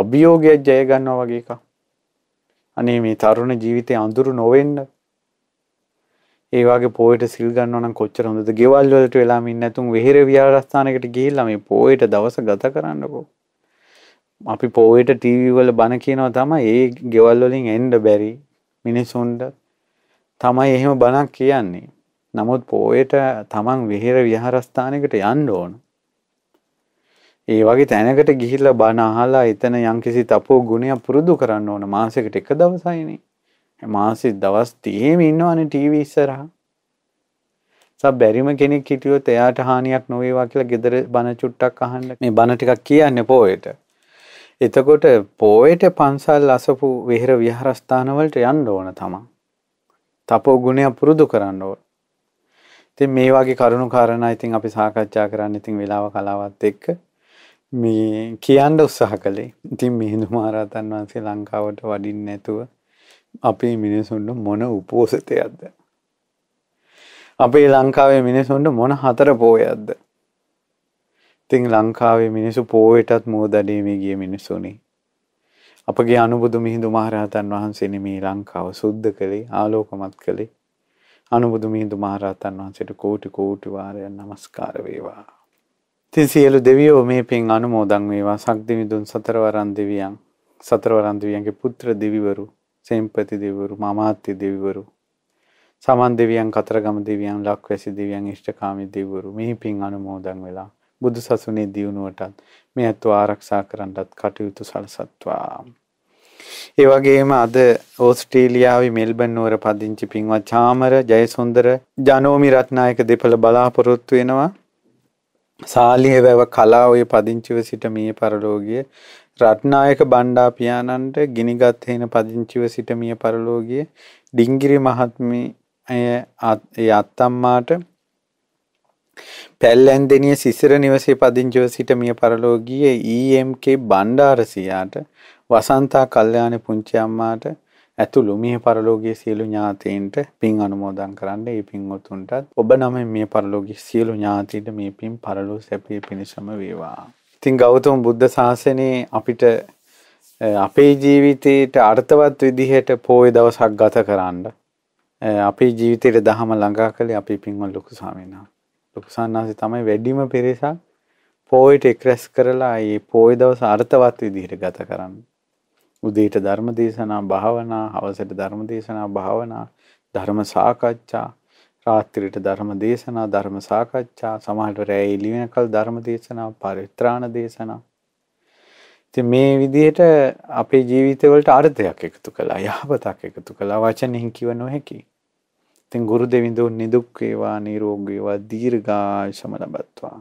අභියෝගයක් ජය ගන්නවා වගේ එකක්. අනේ මේ තරුණ ජීවිතේ අඳුරු නොවෙන්න. ඒ වගේ පොයට සිල් ගන්නවා නම් කොච්චර හොඳද? ගෙවල් වලට වෙලාම ඉන්න නැතුන් වෙහෙර විහාරස්ථානයකට ගිහිල්ලා මේ පොයට දවස ගත කරන්නකෝ. අපි පොයට ටීවී වල බන කියනවා තමයි ඒ ගෙවල් වලින් එන්න බැරි මිනිසුන්ට තමයි එහෙම බනක් කියන්නේ. නමුත් පොයට තමන් වෙහෙර විහාරස්ථානයකට යන්න ඕන. ඒ වගේ තැනකට ගිහිල්ලා බණ අහලා එතන යම්කිසි තපෝ ගුණයක් පුරුදු කරන්න ඕන මාසෙකට එක දවසයිනේ. මාසෙ දවස් 30ම ඉන්නවනේ ටීවී ඉස්සරහා. සබ බැරිම කෙනෙක් හිටියොත් එයාට හානියක් නොවේවා කියලා ගෙදර බණ චුට්ටක් අහන්න මේ බණ ටිකක් කියන්නේ පොයට. එතකොට පොයට පන්සල් අසපු විහෙර විහාරස්ථාන වලට යන්න ඕන තමයි. තපෝ ගුණය පුරුදු කරන්න ඕන. ඉතින් මේ වගේ කරුණු කාරණා ඉතින් අපි සාකච්ඡා කරන්න ඉතින් වෙලාව කලාවත් එක්ක මේ කියන්න උත්සාහ කළේ ඉතින් මිහිඳු මහරහතන් වහන්සේ ලංකාවට වඩින්න නැතුව අපේ මිනිසුන්ට මොන උපෝසතයක්ද අපේ ලංකාවේ මිනිසුන්ට මොන හතර පෝයක්ද ඉතින් ලංකාවේ මිනිසු පෝයටත් මෝදඩීමේ ගිය මිනිසුනේ. අපගේ අනුබුදු මිහිඳු මහරහතන් වහන්සේනි මේ ලංකාව සුද්ධ කළේ ආලෝකමත් කළේ. අනුබුදු මිහිඳු මහරහතන් වහන්සේට කෝටි කෝටි වාරයක් নমස්කාර වේවා. ඉතින් සියලු දෙවියෝ මේ පින් අනුමෝදන් වේවා. සක්දිවිඳුන් සතරවරන් දෙවියන්, සතරවරන් දෙවියන්ගේ පුත්‍ර දෙවිවරු, සෙන්පති දෙවිවරු, මාමාත්‍ය දෙවිවරු, සමන් දෙවියන්, කතරගම දෙවියන්, ලක්වැසි දෙවියන්, ඉෂ්ඨකාමී දෙවිවරු මේ පින් අනුමෝදන් වෙලා බුදු සසුනේ දියුණුවටත් මේ ඇතුව ආරක්ෂා කරන්නටත් කටයුතු සලසත්වා. ඒ වගේම අද ඕස්ට්‍රේලියාවේ මෙල්බන් නුවර පදිංචි පින්වත් චාමර ජයසුන්දර ජනෝමි රත්නායක දෙපළ බලාපොරොත්තු වෙනවා. සාලිය වැව කලා ඔය පදිංචිව සිට මිය පරලෝගිය රත්නායක බණ්ඩා පියාණන්ට ගිනිගත් හේන පදිංචිව සිට මිය පරලෝගිය ඩිංගිරි මහත්මි ඒ අත්තම්මාට පැල්ලැන්දෙනිය සිසිර නිවසේ පදිංචිව සිට මිය පරලෝගිය EMK බණ්ඩාරසියාට වසන්තා කල්යාණ පුංචි අම්මාට ඇතුළු මිය පරලෝකයේ සියලු ඥාතීන්ට පින් අනුමෝදන් කරන්න. ඒ පින් උතුන්ටත් ඔබ නමෙන් මිය පරලෝකයේ සියලු ඥාතීන්ට මේ පින් පරලෝ සැපේ පිණසම වේවා. ඉතින් ගෞතම බුද්ධ ශාසනයේ අපිට අපේ ජීවිතයට අර්ථවත් විදිහට පෝය දවසක් ගත කරන්න. අපේ ජීවිතයට දහම ළඟා කළේ අපේ පින්වත් ලොකු ස්වාමීන් වහන්සේ. ලොකු සන්නාසි තමයි වැඩිම පෙරේසක් පෝයට එක්රැස් කරලා ඒ පෝය දවස අර්ථවත් විදිහට ගත කරන්නේ. උදේට ධර්ම දේශනා භාවනා, හවසට ධර්ම දේශනා භාවනා, ධර්ම සාකච්ඡා, රාත්‍රියට ධර්ම දේශනා, ධර්ම සාකච්ඡා, සමහරට රැය එළි වෙනකල් ධර්ම දේශනා, පරිත්‍රාණ දේශනා. ඉතින් මේ විදිහට අපේ ජීවිතවලට අර්ථයක් එකතු කළා යහපතක් එකතු කළා වචනෙන් කිව නොහැකි. ඉතින් ගුරු දෙවිඳුන් නිදුක් වේවා නිරෝගී වේවා දීර්ඝායසම ලබත්වා.